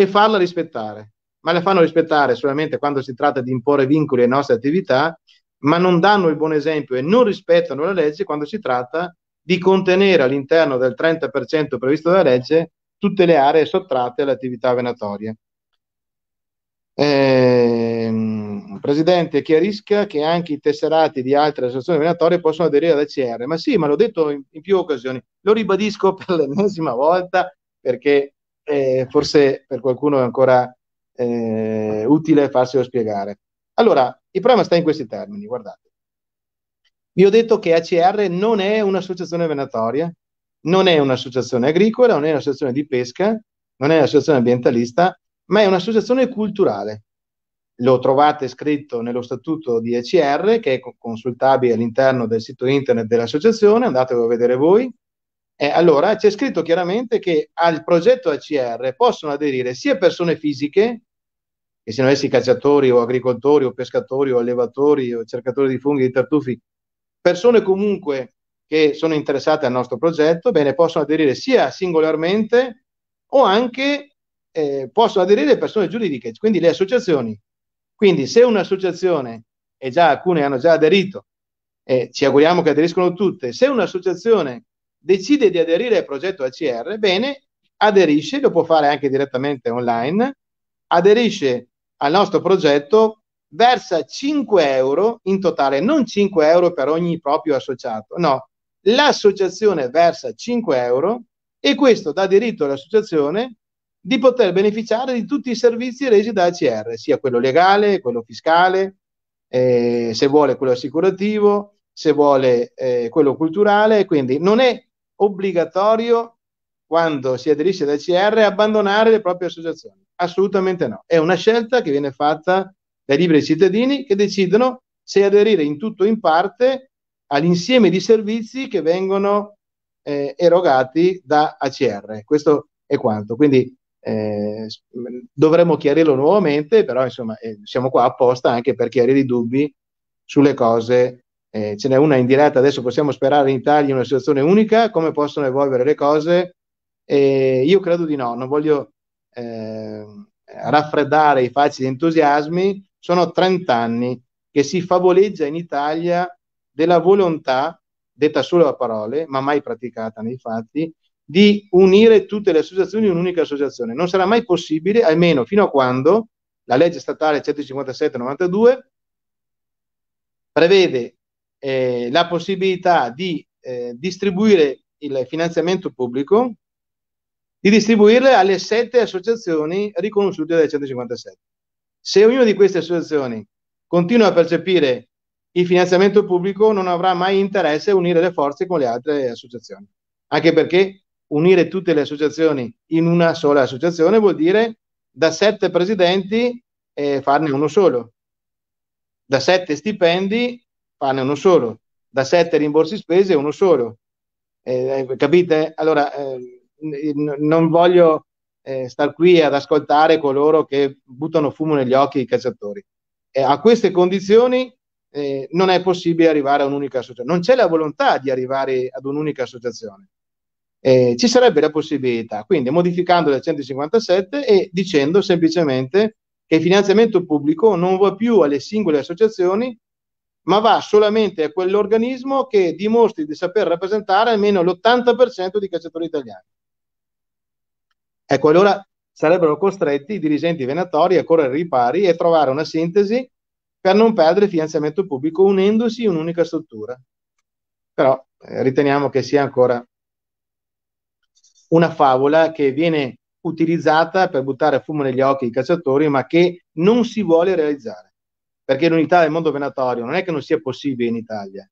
e farla rispettare. Ma la fanno rispettare solamente quando si tratta di imporre vincoli alle nostre attività, ma non danno il buon esempio e non rispettano la legge quando si tratta di contenere all'interno del 30% previsto dalla legge tutte le aree sottratte alle attività venatorie. Eh, Presidente, chiarisca che anche i tesserati di altre associazioni venatorie possono aderire alla CR. Ma sì, ma l'ho detto in, in più occasioni, lo ribadisco per l'ennesima volta perché eh, forse per qualcuno è ancora eh, utile farselo spiegare. Allora, il problema sta in questi termini, guardate. Vi ho detto che ACR non è un'associazione venatoria, non è un'associazione agricola, non è un'associazione di pesca, non è un'associazione ambientalista, ma è un'associazione culturale. Lo trovate scritto nello statuto di ECR, che è consultabile all'interno del sito internet dell'associazione, andatevelo a vedere voi, eh, allora c'è scritto chiaramente che al progetto ACR possono aderire sia persone fisiche, che siano essi cacciatori o agricoltori o pescatori o allevatori o cercatori di funghi di tartufi, persone comunque che sono interessate al nostro progetto, bene, possono aderire sia singolarmente o anche eh, possono aderire persone giuridiche, quindi le associazioni. Quindi se un'associazione, e già alcune hanno già aderito, eh, ci auguriamo che aderiscono tutte, se un'associazione decide di aderire al progetto ACR, bene, aderisce, lo può fare anche direttamente online, aderisce al nostro progetto, versa 5 euro in totale, non 5 euro per ogni proprio associato, no, l'associazione versa 5 euro e questo dà diritto all'associazione di poter beneficiare di tutti i servizi resi da ACR, sia quello legale, quello fiscale, eh, se vuole quello assicurativo, se vuole eh, quello culturale, quindi non è obbligatorio quando si aderisce ad ACR abbandonare le proprie associazioni. Assolutamente no. È una scelta che viene fatta dai liberi cittadini che decidono se aderire in tutto o in parte all'insieme di servizi che vengono eh, erogati da ACR. Questo è quanto. Quindi eh, dovremmo chiarirlo nuovamente, però insomma eh, siamo qua apposta anche per chiarire i dubbi sulle cose eh, ce n'è una in diretta, adesso possiamo sperare in Italia una situazione unica, come possono evolvere le cose? Eh, io credo di no, non voglio eh, raffreddare i facili entusiasmi, sono 30 anni che si favoleggia in Italia della volontà, detta solo a parole, ma mai praticata nei fatti, di unire tutte le associazioni in un'unica associazione. Non sarà mai possibile, almeno fino a quando la legge statale 157-92 prevede eh, la possibilità di eh, distribuire il finanziamento pubblico, di distribuirle alle sette associazioni riconosciute dai 157. Se ognuna di queste associazioni continua a percepire il finanziamento pubblico, non avrà mai interesse a unire le forze con le altre associazioni. Anche perché unire tutte le associazioni in una sola associazione vuol dire da sette presidenti eh, farne uno solo, da sette stipendi fanno uno solo, da sette rimborsi spese uno solo. Eh, eh capite? Allora, eh, non voglio eh, star qui ad ascoltare coloro che buttano fumo negli occhi i cacciatori. a queste condizioni eh, non è possibile arrivare a un'unica associazione, non c'è la volontà di arrivare ad un'unica associazione. Eh, ci sarebbe la possibilità, quindi modificando la 157 e dicendo semplicemente che il finanziamento pubblico non va più alle singole associazioni, ma va solamente a quell'organismo che dimostri di saper rappresentare almeno l'80% dei cacciatori italiani. Ecco, allora sarebbero costretti i dirigenti venatori a correre ripari e trovare una sintesi per non perdere finanziamento pubblico unendosi in un'unica struttura. Però eh, riteniamo che sia ancora una favola che viene utilizzata per buttare fumo negli occhi i cacciatori, ma che non si vuole realizzare perché l'unità del mondo venatorio non è che non sia possibile in Italia,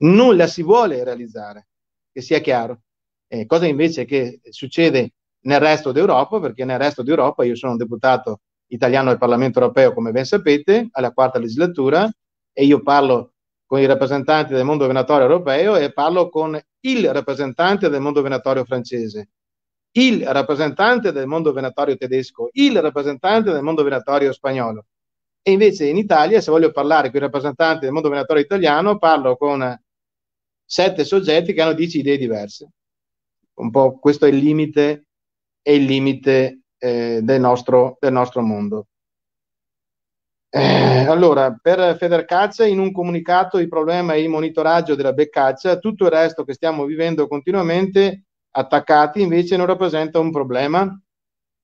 Nulla si vuole realizzare, che sia chiaro, eh, cosa invece che succede nel resto d'Europa, perché nel resto d'Europa io sono un deputato italiano al Parlamento europeo, come ben sapete, alla quarta legislatura, e io parlo con i rappresentanti del mondo venatorio europeo e parlo con il rappresentante del mondo venatorio francese, il rappresentante del mondo venatorio tedesco, il rappresentante del mondo venatorio spagnolo. E invece in Italia, se voglio parlare con i rappresentanti del mondo venatorio italiano, parlo con sette soggetti che hanno dieci idee diverse. Un po' questo è il limite, è il limite eh, del, nostro, del nostro mondo. Eh, allora, per Federcaccia, in un comunicato il problema è il monitoraggio della beccaccia, tutto il resto che stiamo vivendo continuamente attaccati invece non rappresenta un problema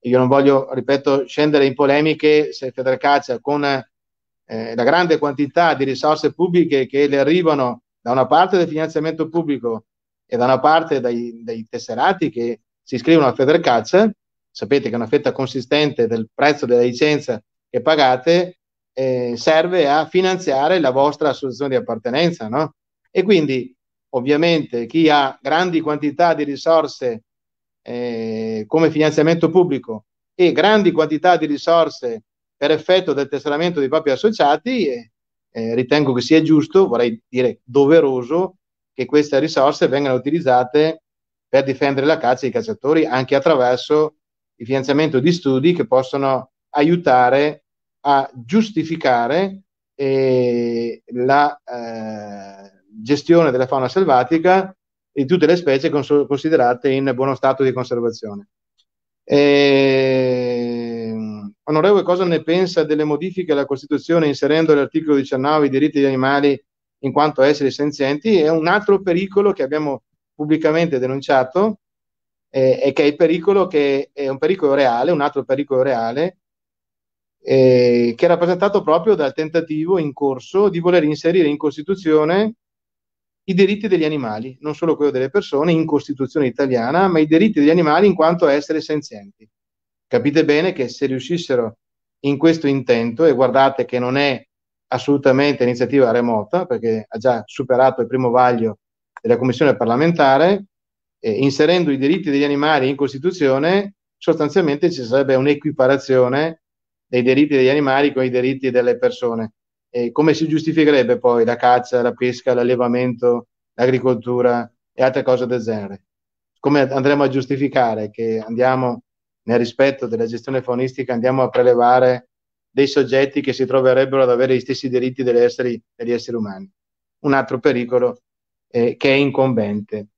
io non voglio, ripeto, scendere in polemiche se Federcaccia con eh, la grande quantità di risorse pubbliche che le arrivano da una parte del finanziamento pubblico e da una parte dai, dai tesserati che si iscrivono a Federcaccia, sapete che una fetta consistente del prezzo della licenza che pagate eh, serve a finanziare la vostra associazione di appartenenza, no? E quindi ovviamente chi ha grandi quantità di risorse eh, come finanziamento pubblico e grandi quantità di risorse per effetto del tesseramento dei propri associati, eh, eh, ritengo che sia giusto, vorrei dire doveroso, che queste risorse vengano utilizzate per difendere la caccia dei cacciatori anche attraverso il finanziamento di studi che possono aiutare a giustificare eh, la eh, gestione della fauna selvatica di tutte le specie cons- considerate in buono stato di conservazione. Eh, onorevole, cosa ne pensa delle modifiche alla Costituzione inserendo all'articolo 19 i diritti degli animali in quanto esseri senzienti? È un altro pericolo che abbiamo pubblicamente denunciato eh, e che è, pericolo che è un pericolo reale, un altro pericolo reale, eh, che è rappresentato proprio dal tentativo in corso di voler inserire in Costituzione i diritti degli animali, non solo quello delle persone in Costituzione italiana, ma i diritti degli animali in quanto a essere senzienti. Capite bene che se riuscissero in questo intento, e guardate che non è assolutamente iniziativa remota, perché ha già superato il primo vaglio della Commissione parlamentare, eh, inserendo i diritti degli animali in Costituzione, sostanzialmente ci sarebbe un'equiparazione dei diritti degli animali con i diritti delle persone. E come si giustificherebbe poi la caccia, la pesca, l'allevamento, l'agricoltura e altre cose del genere? Come andremo a giustificare che andiamo, nel rispetto della gestione faunistica, andiamo a prelevare dei soggetti che si troverebbero ad avere gli stessi diritti degli esseri, degli esseri umani? Un altro pericolo eh, che è incombente.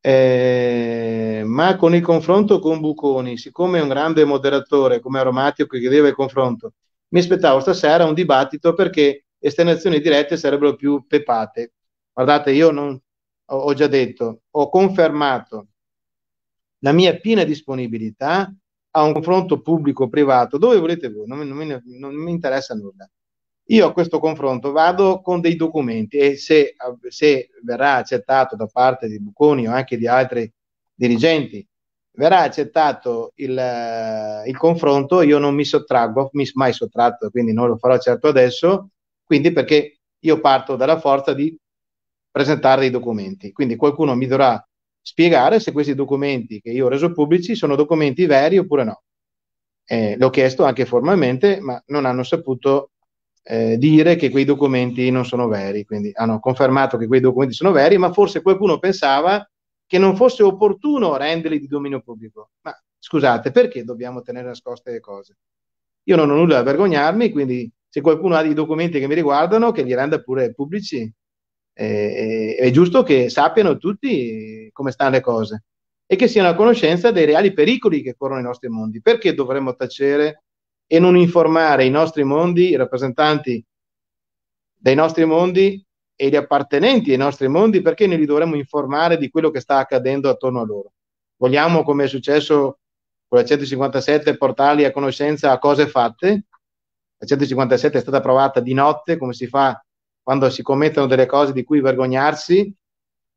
Eh, ma con il confronto con Buconi, siccome è un grande moderatore come Aromatio che chiedeva il confronto, mi aspettavo stasera un dibattito perché esternazioni dirette sarebbero più pepate. Guardate, io non, ho già detto, ho confermato la mia piena disponibilità a un confronto pubblico-privato, dove volete voi, non, non, non mi interessa nulla. Io a questo confronto vado con dei documenti e se, se, verrà accettato da parte di Buconi o anche di altri dirigenti verrà accettato il, eh, il, confronto, io non mi sottraggo, mi mai sottratto, quindi non lo farò certo adesso, quindi perché io parto dalla forza di presentare dei documenti, quindi qualcuno mi dovrà spiegare se questi documenti che io ho reso pubblici sono documenti veri oppure no. Eh, l'ho chiesto anche formalmente, ma non hanno saputo eh, dire che quei documenti non sono veri, quindi hanno confermato che quei documenti sono veri, ma forse qualcuno pensava che non fosse opportuno renderli di dominio pubblico. Ma scusate, perché dobbiamo tenere nascoste le cose? Io non ho nulla da vergognarmi, quindi se qualcuno ha dei documenti che mi riguardano, che li renda pure pubblici. Eh, eh è giusto che sappiano tutti come stanno le cose e che siano a conoscenza dei reali pericoli che corrono i nostri mondi. Perché dovremmo tacere e non informare i nostri mondi, i rappresentanti dei nostri mondi, e gli appartenenti ai nostri mondi perché ne li dovremmo informare di quello che sta accadendo attorno a loro. Vogliamo, come è successo con la 157, portarli a conoscenza a cose fatte. La 157 è stata provata di notte, come si fa quando si commettono delle cose di cui vergognarsi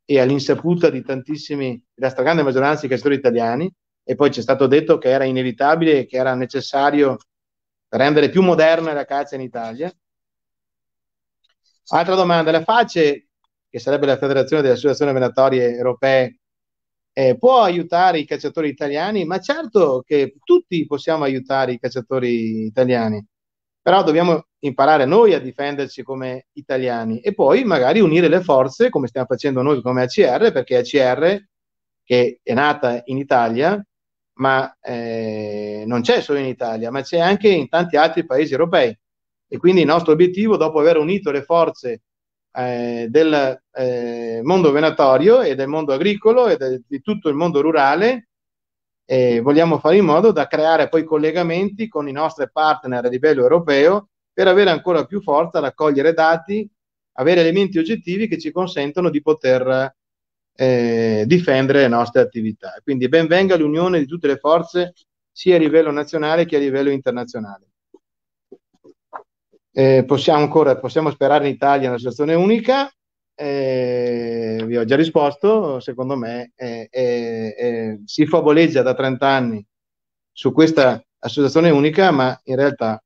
e all'insaputa di tantissimi, della stragrande maggioranza dei castori italiani. E poi ci è stato detto che era inevitabile e che era necessario rendere più moderna la caccia in Italia Altra domanda, la FACE, che sarebbe la Federazione delle Associazioni Venatorie Europee, eh, può aiutare i cacciatori italiani? Ma certo che tutti possiamo aiutare i cacciatori italiani, però dobbiamo imparare noi a difenderci come italiani e poi magari unire le forze, come stiamo facendo noi come ACR, perché ACR, che è nata in Italia, ma eh, non c'è solo in Italia, ma c'è anche in tanti altri paesi europei. E quindi il nostro obiettivo, dopo aver unito le forze eh, del eh, mondo venatorio e del mondo agricolo e del, di tutto il mondo rurale, eh, vogliamo fare in modo da creare poi collegamenti con i nostri partner a livello europeo per avere ancora più forza, a raccogliere dati, avere elementi oggettivi che ci consentono di poter eh, difendere le nostre attività. Quindi benvenga l'unione di tutte le forze, sia a livello nazionale che a livello internazionale. Eh, possiamo ancora possiamo sperare in Italia una situazione unica? Eh, vi ho già risposto, secondo me eh, si favoleggia da 30 anni su questa associazione unica, ma in realtà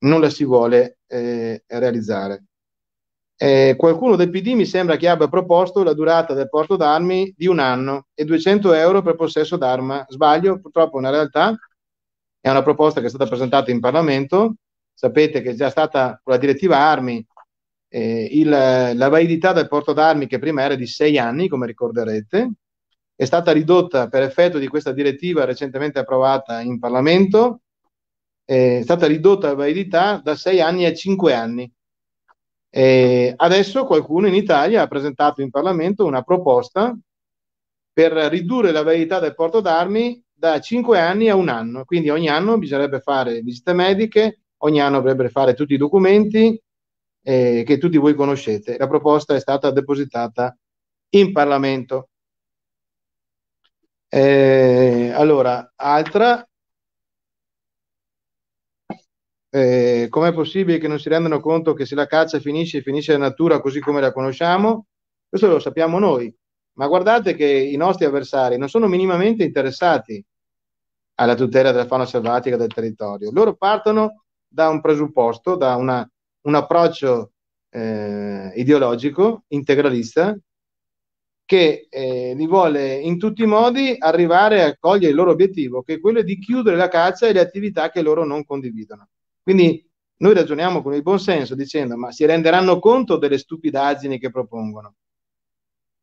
non la si vuole eh, realizzare. Eh, qualcuno del PD mi sembra che abbia proposto la durata del porto d'armi di un anno e 200 euro per possesso d'arma. Sbaglio, purtroppo è una realtà, è una proposta che è stata presentata in Parlamento, sapete che è già stata con la direttiva armi eh, il, la validità del porto d'armi che prima era di sei anni, come ricorderete, è stata ridotta per effetto di questa direttiva recentemente approvata in Parlamento, è stata ridotta la validità da sei anni a cinque anni. E adesso qualcuno in Italia ha presentato in Parlamento una proposta per ridurre la validità del porto d'armi da 5 anni a un anno, quindi ogni anno bisognerebbe fare visite mediche, ogni anno dovrebbero fare tutti i documenti eh, che tutti voi conoscete. La proposta è stata depositata in Parlamento. Eh, allora, altra. Eh, com'è possibile che non si rendano conto che se la caccia finisce, finisce la natura così come la conosciamo? Questo lo sappiamo noi, ma guardate che i nostri avversari non sono minimamente interessati alla tutela della fauna selvatica del territorio. Loro partono da un presupposto, da una, un approccio eh, ideologico, integralista, che eh, li vuole in tutti i modi arrivare a cogliere il loro obiettivo, che è quello di chiudere la caccia e le attività che loro non condividono. Quindi noi ragioniamo con il buon senso dicendo ma si renderanno conto delle stupidaggini che propongono.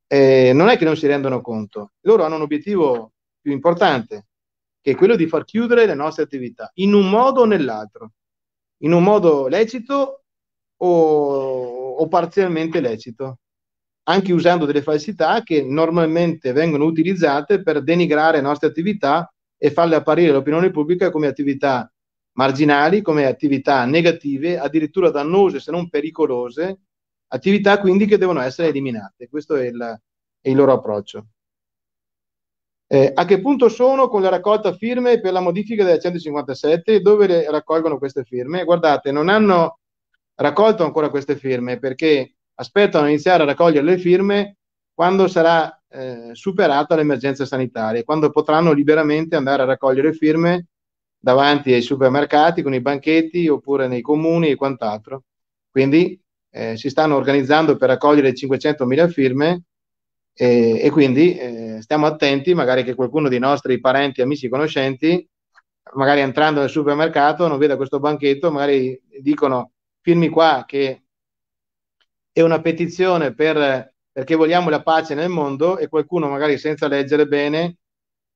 Eh, non è che non si rendono conto, loro hanno un obiettivo più importante, che è quello di far chiudere le nostre attività in un modo o nell'altro in un modo lecito o, o parzialmente lecito, anche usando delle falsità che normalmente vengono utilizzate per denigrare le nostre attività e farle apparire all'opinione pubblica come attività marginali, come attività negative, addirittura dannose se non pericolose, attività quindi che devono essere eliminate. Questo è il, è il loro approccio. Eh, a che punto sono con la raccolta firme per la modifica della 157? Dove raccolgono queste firme? Guardate, non hanno raccolto ancora queste firme perché aspettano di iniziare a raccogliere le firme quando sarà eh, superata l'emergenza sanitaria, quando potranno liberamente andare a raccogliere firme davanti ai supermercati, con i banchetti oppure nei comuni e quant'altro. Quindi eh, si stanno organizzando per raccogliere 500.000 firme e, e quindi eh, stiamo attenti, magari che qualcuno dei nostri parenti, amici, conoscenti, magari entrando nel supermercato, non veda questo banchetto, magari dicono firmi qua che è una petizione per, perché vogliamo la pace nel mondo e qualcuno magari senza leggere bene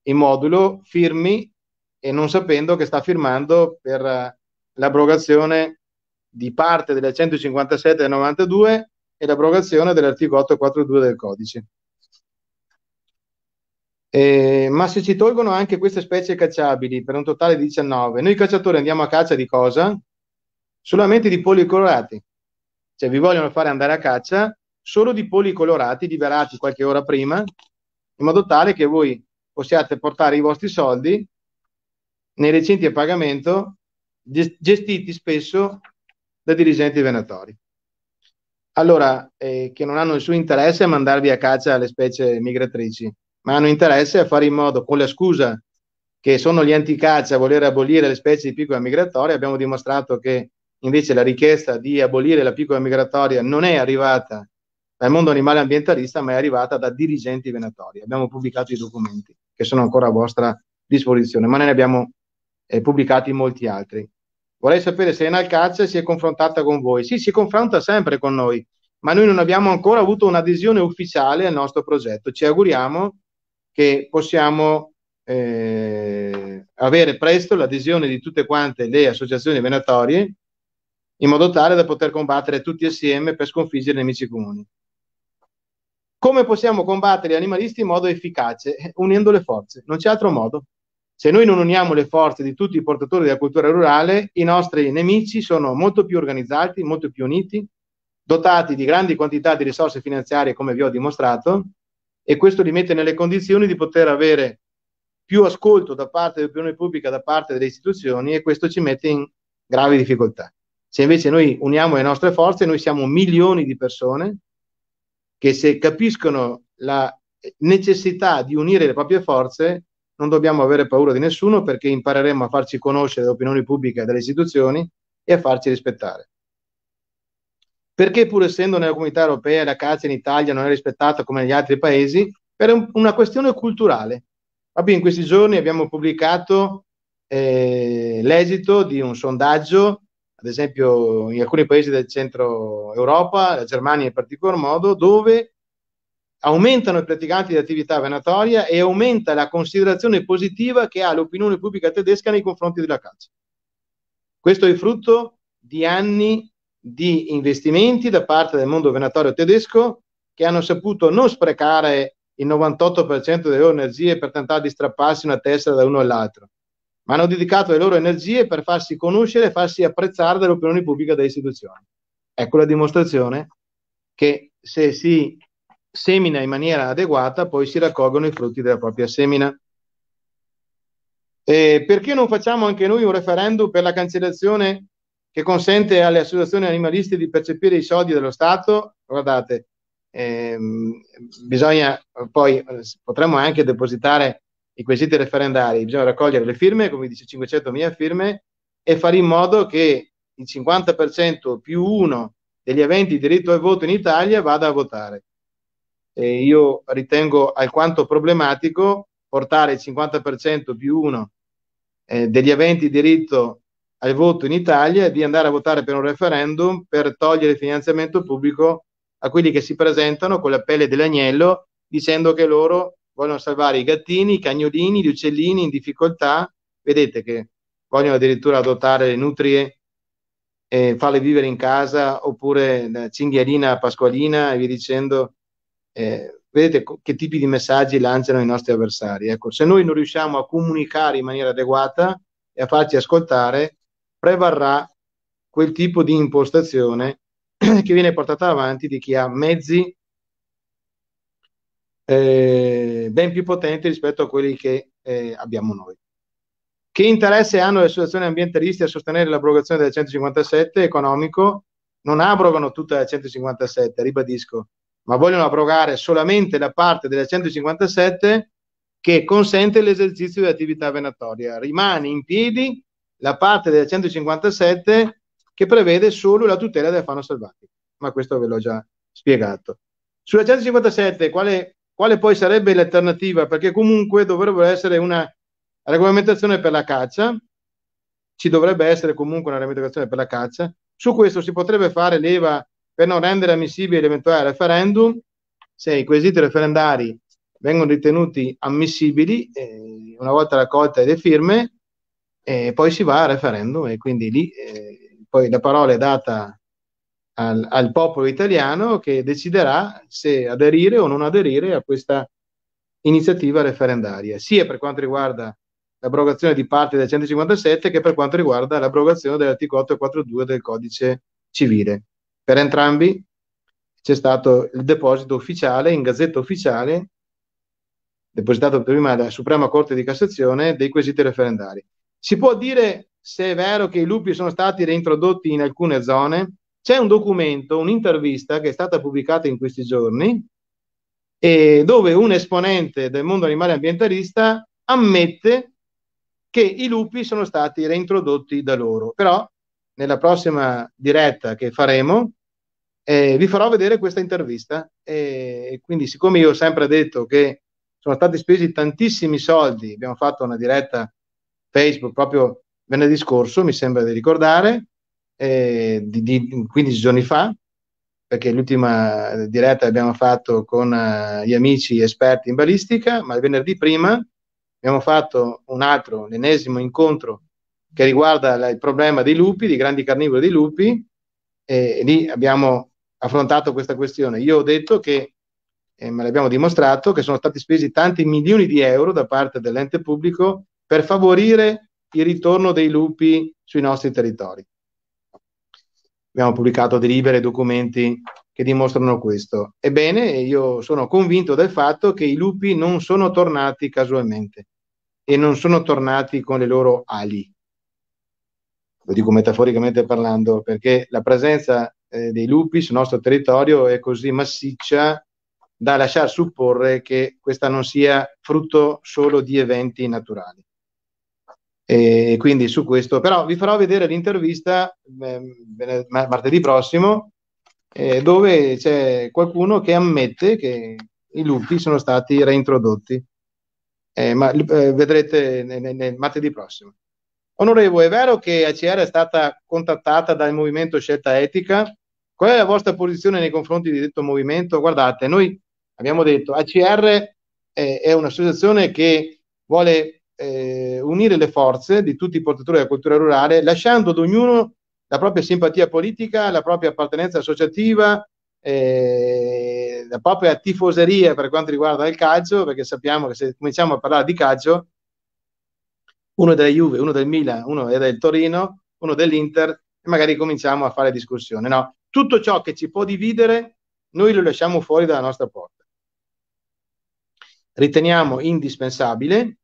il modulo firmi e non sapendo che sta firmando per l'abrogazione di parte della 157 del 92 e l'abrogazione dell'articolo 842 del codice. Eh, ma se ci tolgono anche queste specie cacciabili per un totale di 19, noi cacciatori andiamo a caccia di cosa? Solamente di poli colorati. Cioè vi vogliono fare andare a caccia solo di poli colorati liberati qualche ora prima, in modo tale che voi possiate portare i vostri soldi nei recinti a pagamento gestiti spesso da dirigenti venatori. Allora, eh, che non hanno nessun interesse a mandarvi a caccia le specie migratrici ma hanno interesse a fare in modo, con la scusa che sono gli anticaccia a voler abolire le specie di piccola migratoria, abbiamo dimostrato che invece la richiesta di abolire la piccola migratoria non è arrivata dal mondo animale ambientalista, ma è arrivata da dirigenti venatori. Abbiamo pubblicato i documenti che sono ancora a vostra disposizione, ma ne abbiamo eh, pubblicati molti altri. Vorrei sapere se Enalcaccia si è confrontata con voi. Sì, si confronta sempre con noi, ma noi non abbiamo ancora avuto un'adesione ufficiale al nostro progetto. Ci auguriamo che possiamo eh, avere presto l'adesione di tutte quante le associazioni venatorie in modo tale da poter combattere tutti assieme per sconfiggere i nemici comuni. Come possiamo combattere gli animalisti in modo efficace? Eh, unendo le forze, non c'è altro modo. Se noi non uniamo le forze di tutti i portatori della cultura rurale, i nostri nemici sono molto più organizzati, molto più uniti, dotati di grandi quantità di risorse finanziarie, come vi ho dimostrato, e questo li mette nelle condizioni di poter avere più ascolto da parte dell'opinione pubblica, da parte delle istituzioni e questo ci mette in gravi difficoltà. Se invece noi uniamo le nostre forze, noi siamo milioni di persone che se capiscono la necessità di unire le proprie forze, non dobbiamo avere paura di nessuno perché impareremo a farci conoscere dall'opinione pubblica e dalle istituzioni e a farci rispettare. Perché pur essendo nella comunità europea la caccia in Italia non è rispettata come negli altri paesi? Per un, una questione culturale. Proprio in questi giorni abbiamo pubblicato eh, l'esito di un sondaggio, ad esempio in alcuni paesi del centro Europa, la Germania in particolar modo, dove aumentano i praticanti di attività venatoria e aumenta la considerazione positiva che ha l'opinione pubblica tedesca nei confronti della caccia. Questo è frutto di anni di investimenti da parte del mondo venatorio tedesco che hanno saputo non sprecare il 98% delle loro energie per tentare di strapparsi una testa da uno all'altro, ma hanno dedicato le loro energie per farsi conoscere e farsi apprezzare dall'opinione pubblica e dalle istituzioni. Ecco la dimostrazione che se si semina in maniera adeguata poi si raccolgono i frutti della propria semina. E perché non facciamo anche noi un referendum per la cancellazione che consente alle associazioni animaliste di percepire i soldi dello Stato, guardate, ehm, bisogna poi, potremmo anche depositare i quesiti referendari, bisogna raccogliere le firme, come dice 500.000 firme, e fare in modo che il 50% più uno degli eventi di diritto al voto in Italia vada a votare. E io ritengo alquanto problematico portare il 50% più uno eh, degli aventi diritto al voto in Italia di andare a votare per un referendum per togliere il finanziamento pubblico a quelli che si presentano con la pelle dell'agnello dicendo che loro vogliono salvare i gattini, i cagnolini, gli uccellini in difficoltà. Vedete che vogliono addirittura adottare le nutrie e farle vivere in casa oppure la cinghialina, pasqualina e vi dicendo. Eh, vedete che tipi di messaggi lanciano i nostri avversari. Ecco, se noi non riusciamo a comunicare in maniera adeguata e a farci ascoltare, prevarrà quel tipo di impostazione che viene portata avanti di chi ha mezzi eh, ben più potenti rispetto a quelli che eh, abbiamo noi. Che interesse hanno le associazioni ambientaliste a sostenere l'abrogazione della 157 economico? Non abrogano tutta la 157, ribadisco, ma vogliono abrogare solamente la parte della 157 che consente l'esercizio di attività venatoria. Rimane in piedi la parte della 157 che prevede solo la tutela del fano selvatico, ma questo ve l'ho già spiegato. Sulla 157, quale, quale poi sarebbe l'alternativa? Perché comunque dovrebbe essere una regolamentazione per la caccia, ci dovrebbe essere comunque una regolamentazione per la caccia, su questo si potrebbe fare leva per non rendere ammissibile l'eventuale referendum, se i quesiti referendari vengono ritenuti ammissibili, eh, una volta raccolte le firme, e poi si va al referendum e quindi lì eh, poi la parola è data al, al, popolo italiano che deciderà se aderire o non aderire a questa iniziativa referendaria, sia per quanto riguarda l'abrogazione di parte del 157 che per quanto riguarda l'abrogazione dell'articolo 842 del codice civile. Per entrambi c'è stato il deposito ufficiale in gazzetta ufficiale depositato prima dalla Suprema Corte di Cassazione dei quesiti referendari. Si può dire se è vero che i lupi sono stati reintrodotti in alcune zone? C'è un documento, un'intervista che è stata pubblicata in questi giorni, eh, dove un esponente del mondo animale ambientalista ammette che i lupi sono stati reintrodotti da loro. Però nella prossima diretta che faremo eh, vi farò vedere questa intervista. E quindi, siccome io ho sempre detto che sono stati spesi tantissimi soldi, abbiamo fatto una diretta Facebook proprio venerdì scorso, mi sembra di ricordare, eh, di, di 15 giorni fa, perché l'ultima diretta l'abbiamo fatto con uh, gli amici esperti in balistica, ma il venerdì prima abbiamo fatto un altro, l'ennesimo incontro che riguarda la, il problema dei lupi, dei grandi carnivori dei lupi, e, e lì abbiamo affrontato questa questione. Io ho detto che, eh, ma l'abbiamo dimostrato, che sono stati spesi tanti milioni di euro da parte dell'ente pubblico per favorire il ritorno dei lupi sui nostri territori. Abbiamo pubblicato delibere e documenti che dimostrano questo. Ebbene, io sono convinto del fatto che i lupi non sono tornati casualmente e non sono tornati con le loro ali. Lo dico metaforicamente parlando, perché la presenza eh, dei lupi sul nostro territorio è così massiccia da lasciar supporre che questa non sia frutto solo di eventi naturali. E quindi su questo, però vi farò vedere l'intervista eh, martedì prossimo, eh, dove c'è qualcuno che ammette che i lupi sono stati reintrodotti. Eh, ma eh, vedrete nel, nel martedì prossimo. Onorevole, è vero che ACR è stata contattata dal movimento Scelta Etica? Qual è la vostra posizione nei confronti di detto movimento? Guardate, noi abbiamo detto ACR è, eh, è un'associazione che vuole eh, unire le forze di tutti i portatori della cultura rurale, lasciando ad ognuno la propria simpatia politica, la propria appartenenza associativa, eh, la propria tifoseria per quanto riguarda il calcio, perché sappiamo che se cominciamo a parlare di calcio, uno della Juve, uno del Milan, uno è del Torino, uno dell'Inter, e magari cominciamo a fare discussione. No, tutto ciò che ci può dividere, noi lo lasciamo fuori dalla nostra porta. Riteniamo indispensabile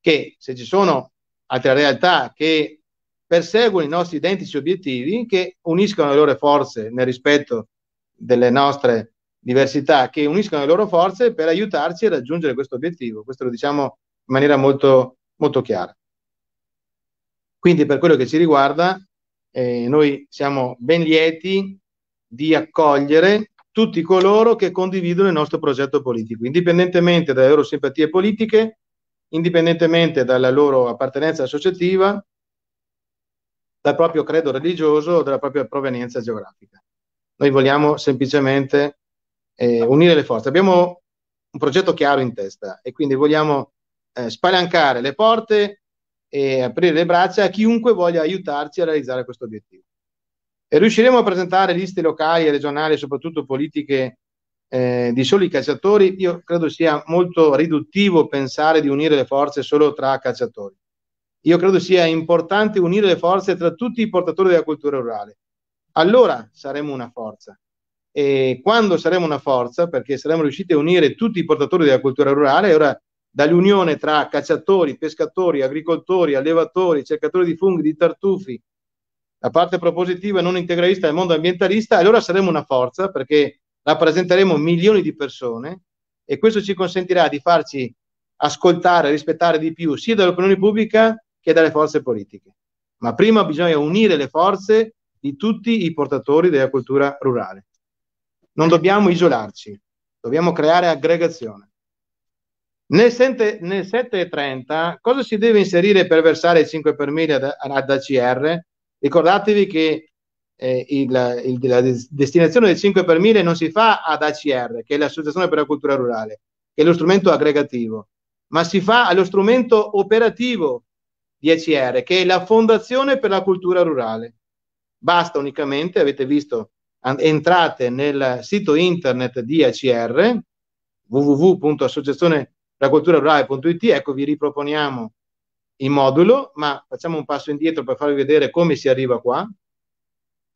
che se ci sono altre realtà che perseguono i nostri identici obiettivi, che uniscono le loro forze nel rispetto delle nostre diversità, che uniscono le loro forze per aiutarci a raggiungere questo obiettivo. Questo lo diciamo in maniera molto, molto chiara. Quindi per quello che ci riguarda, eh, noi siamo ben lieti di accogliere tutti coloro che condividono il nostro progetto politico, indipendentemente dalle loro simpatie politiche, indipendentemente dalla loro appartenenza associativa, dal proprio credo religioso o dalla propria provenienza geografica. Noi vogliamo semplicemente eh, unire le forze. Abbiamo un progetto chiaro in testa e quindi vogliamo eh, spalancare le porte e aprire le braccia a chiunque voglia aiutarci a realizzare questo obiettivo. E riusciremo a presentare liste locali e regionali, soprattutto politiche eh, di soli calciatori, io credo sia molto riduttivo pensare di unire le forze solo tra calciatori. Io credo sia importante unire le forze tra tutti i portatori della cultura rurale. Allora saremo una forza. E quando saremo una forza, perché saremo riusciti a unire tutti i portatori della cultura rurale, ora dall'unione tra cacciatori, pescatori, agricoltori, allevatori, cercatori di funghi, di tartufi, la parte propositiva e non integralista del mondo ambientalista, allora saremo una forza perché rappresenteremo milioni di persone e questo ci consentirà di farci ascoltare, rispettare di più sia dall'opinione pubblica che dalle forze politiche. Ma prima bisogna unire le forze di tutti i portatori della cultura rurale. Non dobbiamo isolarci, dobbiamo creare aggregazione. Nel, 7.30 cosa si deve inserire per versare il 5 per 1000 ad ACR? Ricordatevi che eh, il, il, la destinazione del 5 per 1000 non si fa ad ACR, che è l'Associazione per la Cultura Rurale, che è lo strumento aggregativo, ma si fa allo strumento operativo di ACR, che è la Fondazione per la Cultura Rurale. Basta unicamente, avete visto, entrate nel sito internet di ACR, www.associazioneperlaculturarurale.it, ecco vi riproponiamo il modulo, ma facciamo un passo indietro per farvi vedere come si arriva qua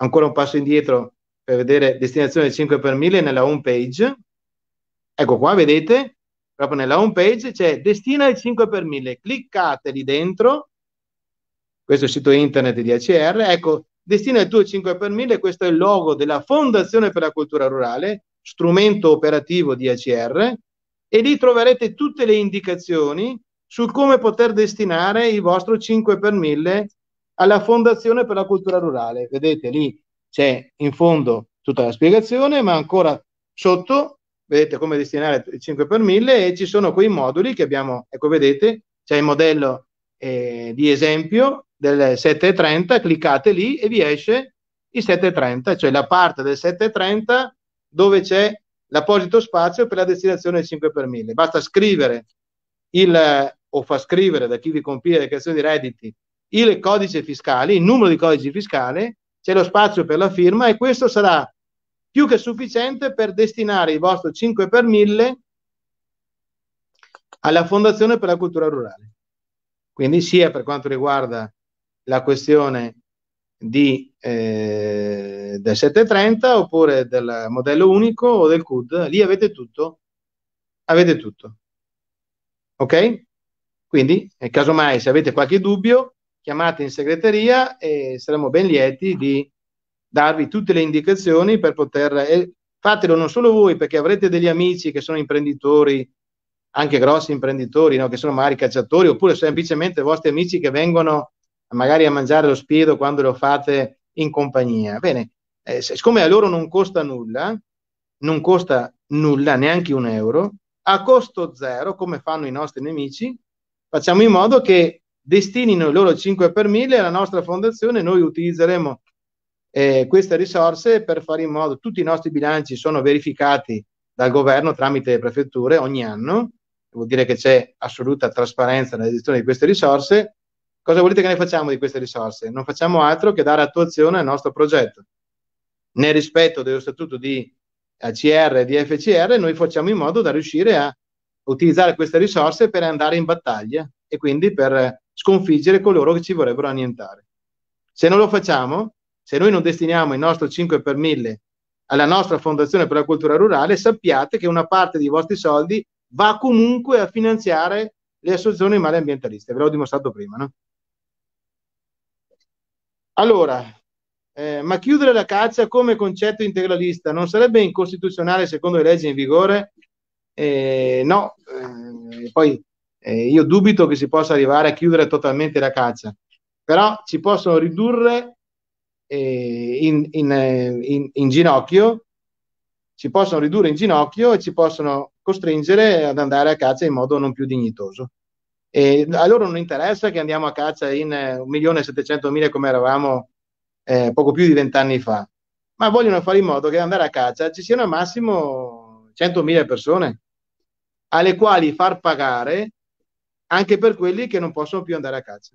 ancora un passo indietro per vedere destinazione 5 per 1000 nella home page. Ecco qua, vedete, proprio nella home page c'è destina il 5 per 1000. Cliccate lì dentro, questo è il sito internet di ACR, ecco, destina il tuo 5 per 1000, questo è il logo della Fondazione per la Cultura Rurale, strumento operativo di ACR, e lì troverete tutte le indicazioni su come poter destinare il vostro 5 per 1000 alla Fondazione per la Cultura Rurale. Vedete lì c'è in fondo tutta la spiegazione, ma ancora sotto vedete come destinare il 5 per 1000 e ci sono quei moduli che abbiamo, ecco vedete, c'è il modello eh, di esempio del 730, cliccate lì e vi esce il 730, cioè la parte del 730 dove c'è l'apposito spazio per la destinazione del 5 per 1000. Basta scrivere il, o fa scrivere da chi vi compie le creazioni di redditi il codice fiscale, il numero di codice fiscale, c'è lo spazio per la firma e questo sarà più che sufficiente per destinare il vostro 5 per 1000 alla Fondazione per la Cultura Rurale. Quindi sia per quanto riguarda la questione di, eh, del 730 oppure del modello unico o del CUD, lì avete tutto, avete tutto. Ok? Quindi, eh, casomai, se avete qualche dubbio, chiamate in segreteria e saremo ben lieti di darvi tutte le indicazioni per poter... Eh, fatelo non solo voi, perché avrete degli amici che sono imprenditori, anche grossi imprenditori, no? che sono magari cacciatori, oppure semplicemente vostri amici che vengono magari a mangiare lo spiedo quando lo fate in compagnia. Bene, eh, siccome a loro non costa nulla, non costa nulla, neanche un euro, a costo zero, come fanno i nostri nemici, facciamo in modo che destinino i loro 5 per 1000 alla nostra fondazione, noi utilizzeremo eh, queste risorse per fare in modo, che tutti i nostri bilanci sono verificati dal governo tramite le prefetture ogni anno, vuol dire che c'è assoluta trasparenza nella gestione di queste risorse. Cosa volete che ne facciamo di queste risorse? Non facciamo altro che dare attuazione al nostro progetto. Nel rispetto dello statuto di ACR e di FCR, noi facciamo in modo da riuscire a utilizzare queste risorse per andare in battaglia e quindi per sconfiggere coloro che ci vorrebbero annientare. Se non lo facciamo, se noi non destiniamo il nostro 5 per 1000 alla nostra Fondazione per la Cultura Rurale, sappiate che una parte dei vostri soldi va comunque a finanziare le associazioni ambientaliste, Ve l'ho dimostrato prima, no? Allora, eh, ma chiudere la caccia come concetto integralista non sarebbe incostituzionale secondo le leggi in vigore? Eh, no, eh, poi eh, io dubito che si possa arrivare a chiudere totalmente la caccia, però ci possono ridurre eh, in, in, eh, in, in, ginocchio, ci possono ridurre in ginocchio e ci possono costringere ad andare a caccia in modo non più dignitoso. E a loro non interessa che andiamo a caccia in 1.700.000 eh, come eravamo eh, poco più di vent'anni fa, ma vogliono fare in modo che andare a caccia ci siano al massimo 100.000 persone alle quali far pagare anche per quelli che non possono più andare a caccia.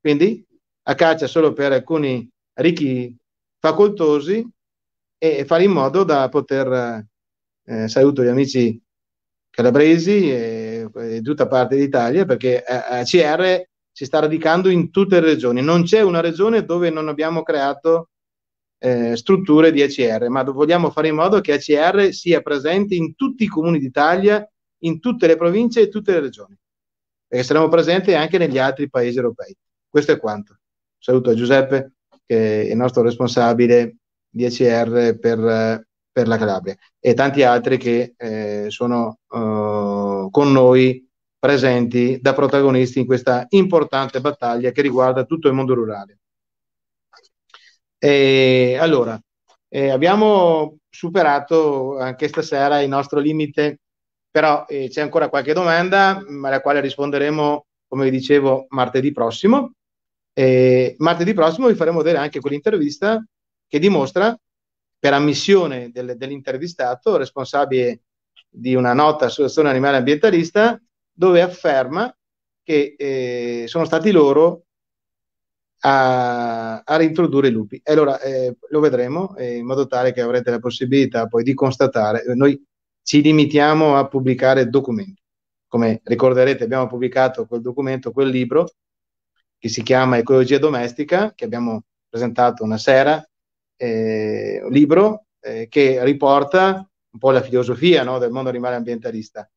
Quindi a caccia solo per alcuni ricchi facoltosi e fare in modo da poter, eh, eh saluto gli amici calabresi e, e tutta parte d'Italia perché ACR si sta radicando in tutte le regioni, non c'è una regione dove non abbiamo creato eh, strutture di ACR, ma vogliamo fare in modo che ACR sia presente in tutti i comuni d'Italia, in tutte le province e tutte le regioni e che saremo presenti anche negli altri paesi europei. Questo è quanto. Saluto a Giuseppe, che è il nostro responsabile di ECR per, per la Calabria, e tanti altri che eh, sono eh, con noi presenti da protagonisti in questa importante battaglia che riguarda tutto il mondo rurale. E, allora, eh, abbiamo superato anche stasera il nostro limite però eh, c'è ancora qualche domanda mm, alla quale risponderemo, come vi dicevo, martedì prossimo. E martedì prossimo vi faremo vedere anche quell'intervista che dimostra, per ammissione del, dell'intervistato, responsabile di una nota associazione animale ambientalista, dove afferma che eh, sono stati loro a, a reintrodurre i lupi. E allora eh, lo vedremo eh, in modo tale che avrete la possibilità poi di constatare. Eh, noi ci limitiamo a pubblicare documenti. Come ricorderete abbiamo pubblicato quel documento, quel libro che si chiama Ecologia domestica, che abbiamo presentato una sera, eh, un libro eh, che riporta un po' la filosofia no, del mondo animale ambientalista.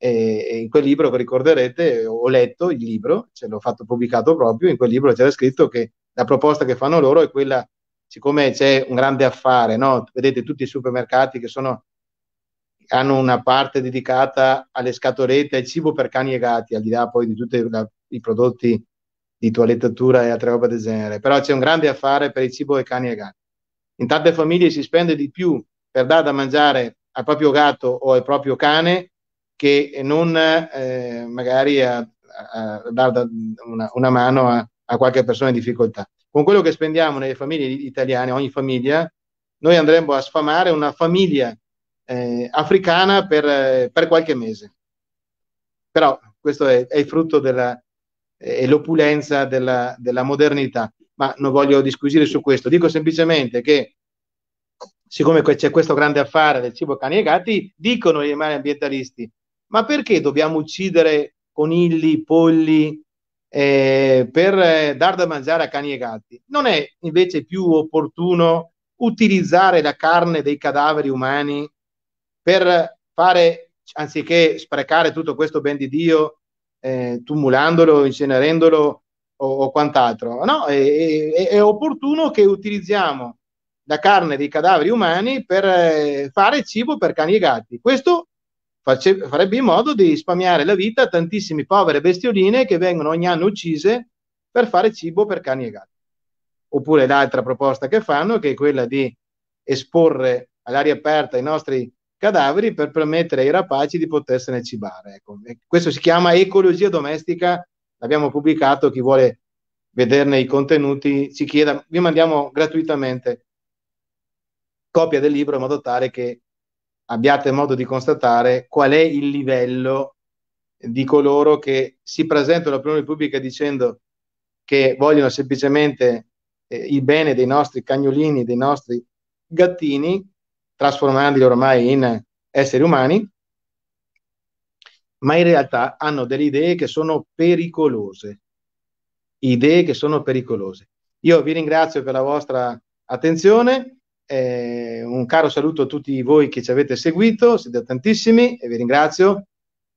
E, in quel libro ricorderete, ho letto il libro, ce l'ho fatto pubblicato proprio, in quel libro c'era scritto che la proposta che fanno loro è quella, siccome c'è un grande affare, no? vedete tutti i supermercati che sono hanno una parte dedicata alle scatolette, al cibo per cani e gatti, al di là poi di tutti i prodotti di toilettatura e altre robe del genere. Però c'è un grande affare per il cibo e cani e gatti. In tante famiglie si spende di più per dare da mangiare al proprio gatto o al proprio cane che non eh, magari a, a dare una, una, mano a, a qualche persona in difficoltà. Con quello che spendiamo nelle famiglie italiane, ogni famiglia, noi andremo a sfamare una famiglia eh, africana per, eh, per, qualche mese. Però questo è, è il frutto della, e l'opulenza della, della, modernità, ma non voglio disquisire su questo, dico semplicemente che siccome c'è questo grande affare del cibo cani e gatti, dicono gli animali ambientalisti, ma perché dobbiamo uccidere conigli, polli eh, per eh, dar da mangiare a cani e gatti? Non è invece più opportuno utilizzare la carne dei cadaveri umani per fare, anziché sprecare tutto questo ben di Dio, eh, tumulandolo, incenerendolo o, o quant'altro. No, è, è, è, opportuno che utilizziamo la carne dei cadaveri umani per eh, fare cibo per cani e gatti. Questo face, farebbe in modo di spamiare la vita a tantissime povere bestioline che vengono ogni anno uccise per fare cibo per cani e gatti. Oppure l'altra proposta che fanno, che è quella di esporre all'aria aperta i nostri cadaveri per permettere ai rapaci di potersene cibare. Ecco. Questo si chiama ecologia domestica, l'abbiamo pubblicato, chi vuole vederne i contenuti si chieda, vi mandiamo gratuitamente copia del libro in modo tale che abbiate modo di constatare qual è il livello di coloro che si presentano all'opinione pubblica dicendo che vogliono semplicemente eh, il bene dei nostri cagnolini, dei nostri gattini, trasformandoli ormai in esseri umani, ma in realtà hanno delle idee che sono pericolose. Idee che sono pericolose. Io vi ringrazio per la vostra attenzione. Eh, un caro saluto a tutti voi che ci avete seguito, siete tantissimi e vi ringrazio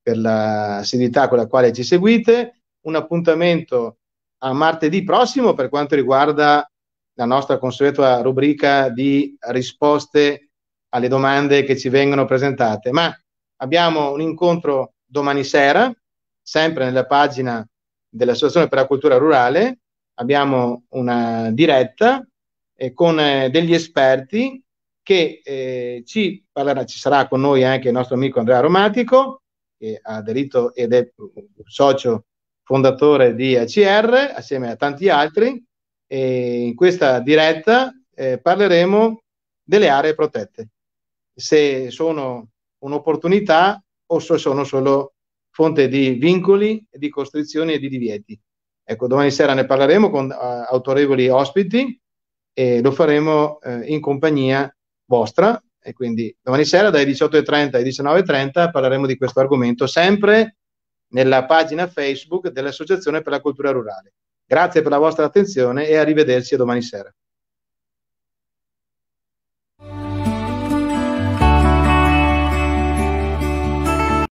per la serietà con la quale ci seguite. Un appuntamento a martedì prossimo per quanto riguarda la nostra consueta rubrica di risposte alle domande che ci vengono presentate, ma abbiamo un incontro domani sera, sempre nella pagina dell'Associazione per la Cultura Rurale, abbiamo una diretta eh, con eh, degli esperti che eh, ci parlerà, ci sarà con noi anche il nostro amico Andrea Romatico, che ha aderito ed è socio fondatore di ACR, assieme a tanti altri, e in questa diretta eh, parleremo delle aree protette se sono un'opportunità o se sono solo fonte di vincoli, di costrizioni e di divieti. Ecco, domani sera ne parleremo con uh, autorevoli ospiti e lo faremo uh, in compagnia vostra. E quindi domani sera dalle 18.30 alle 19.30 parleremo di questo argomento, sempre nella pagina Facebook dell'Associazione per la Cultura Rurale. Grazie per la vostra attenzione e arrivederci domani sera.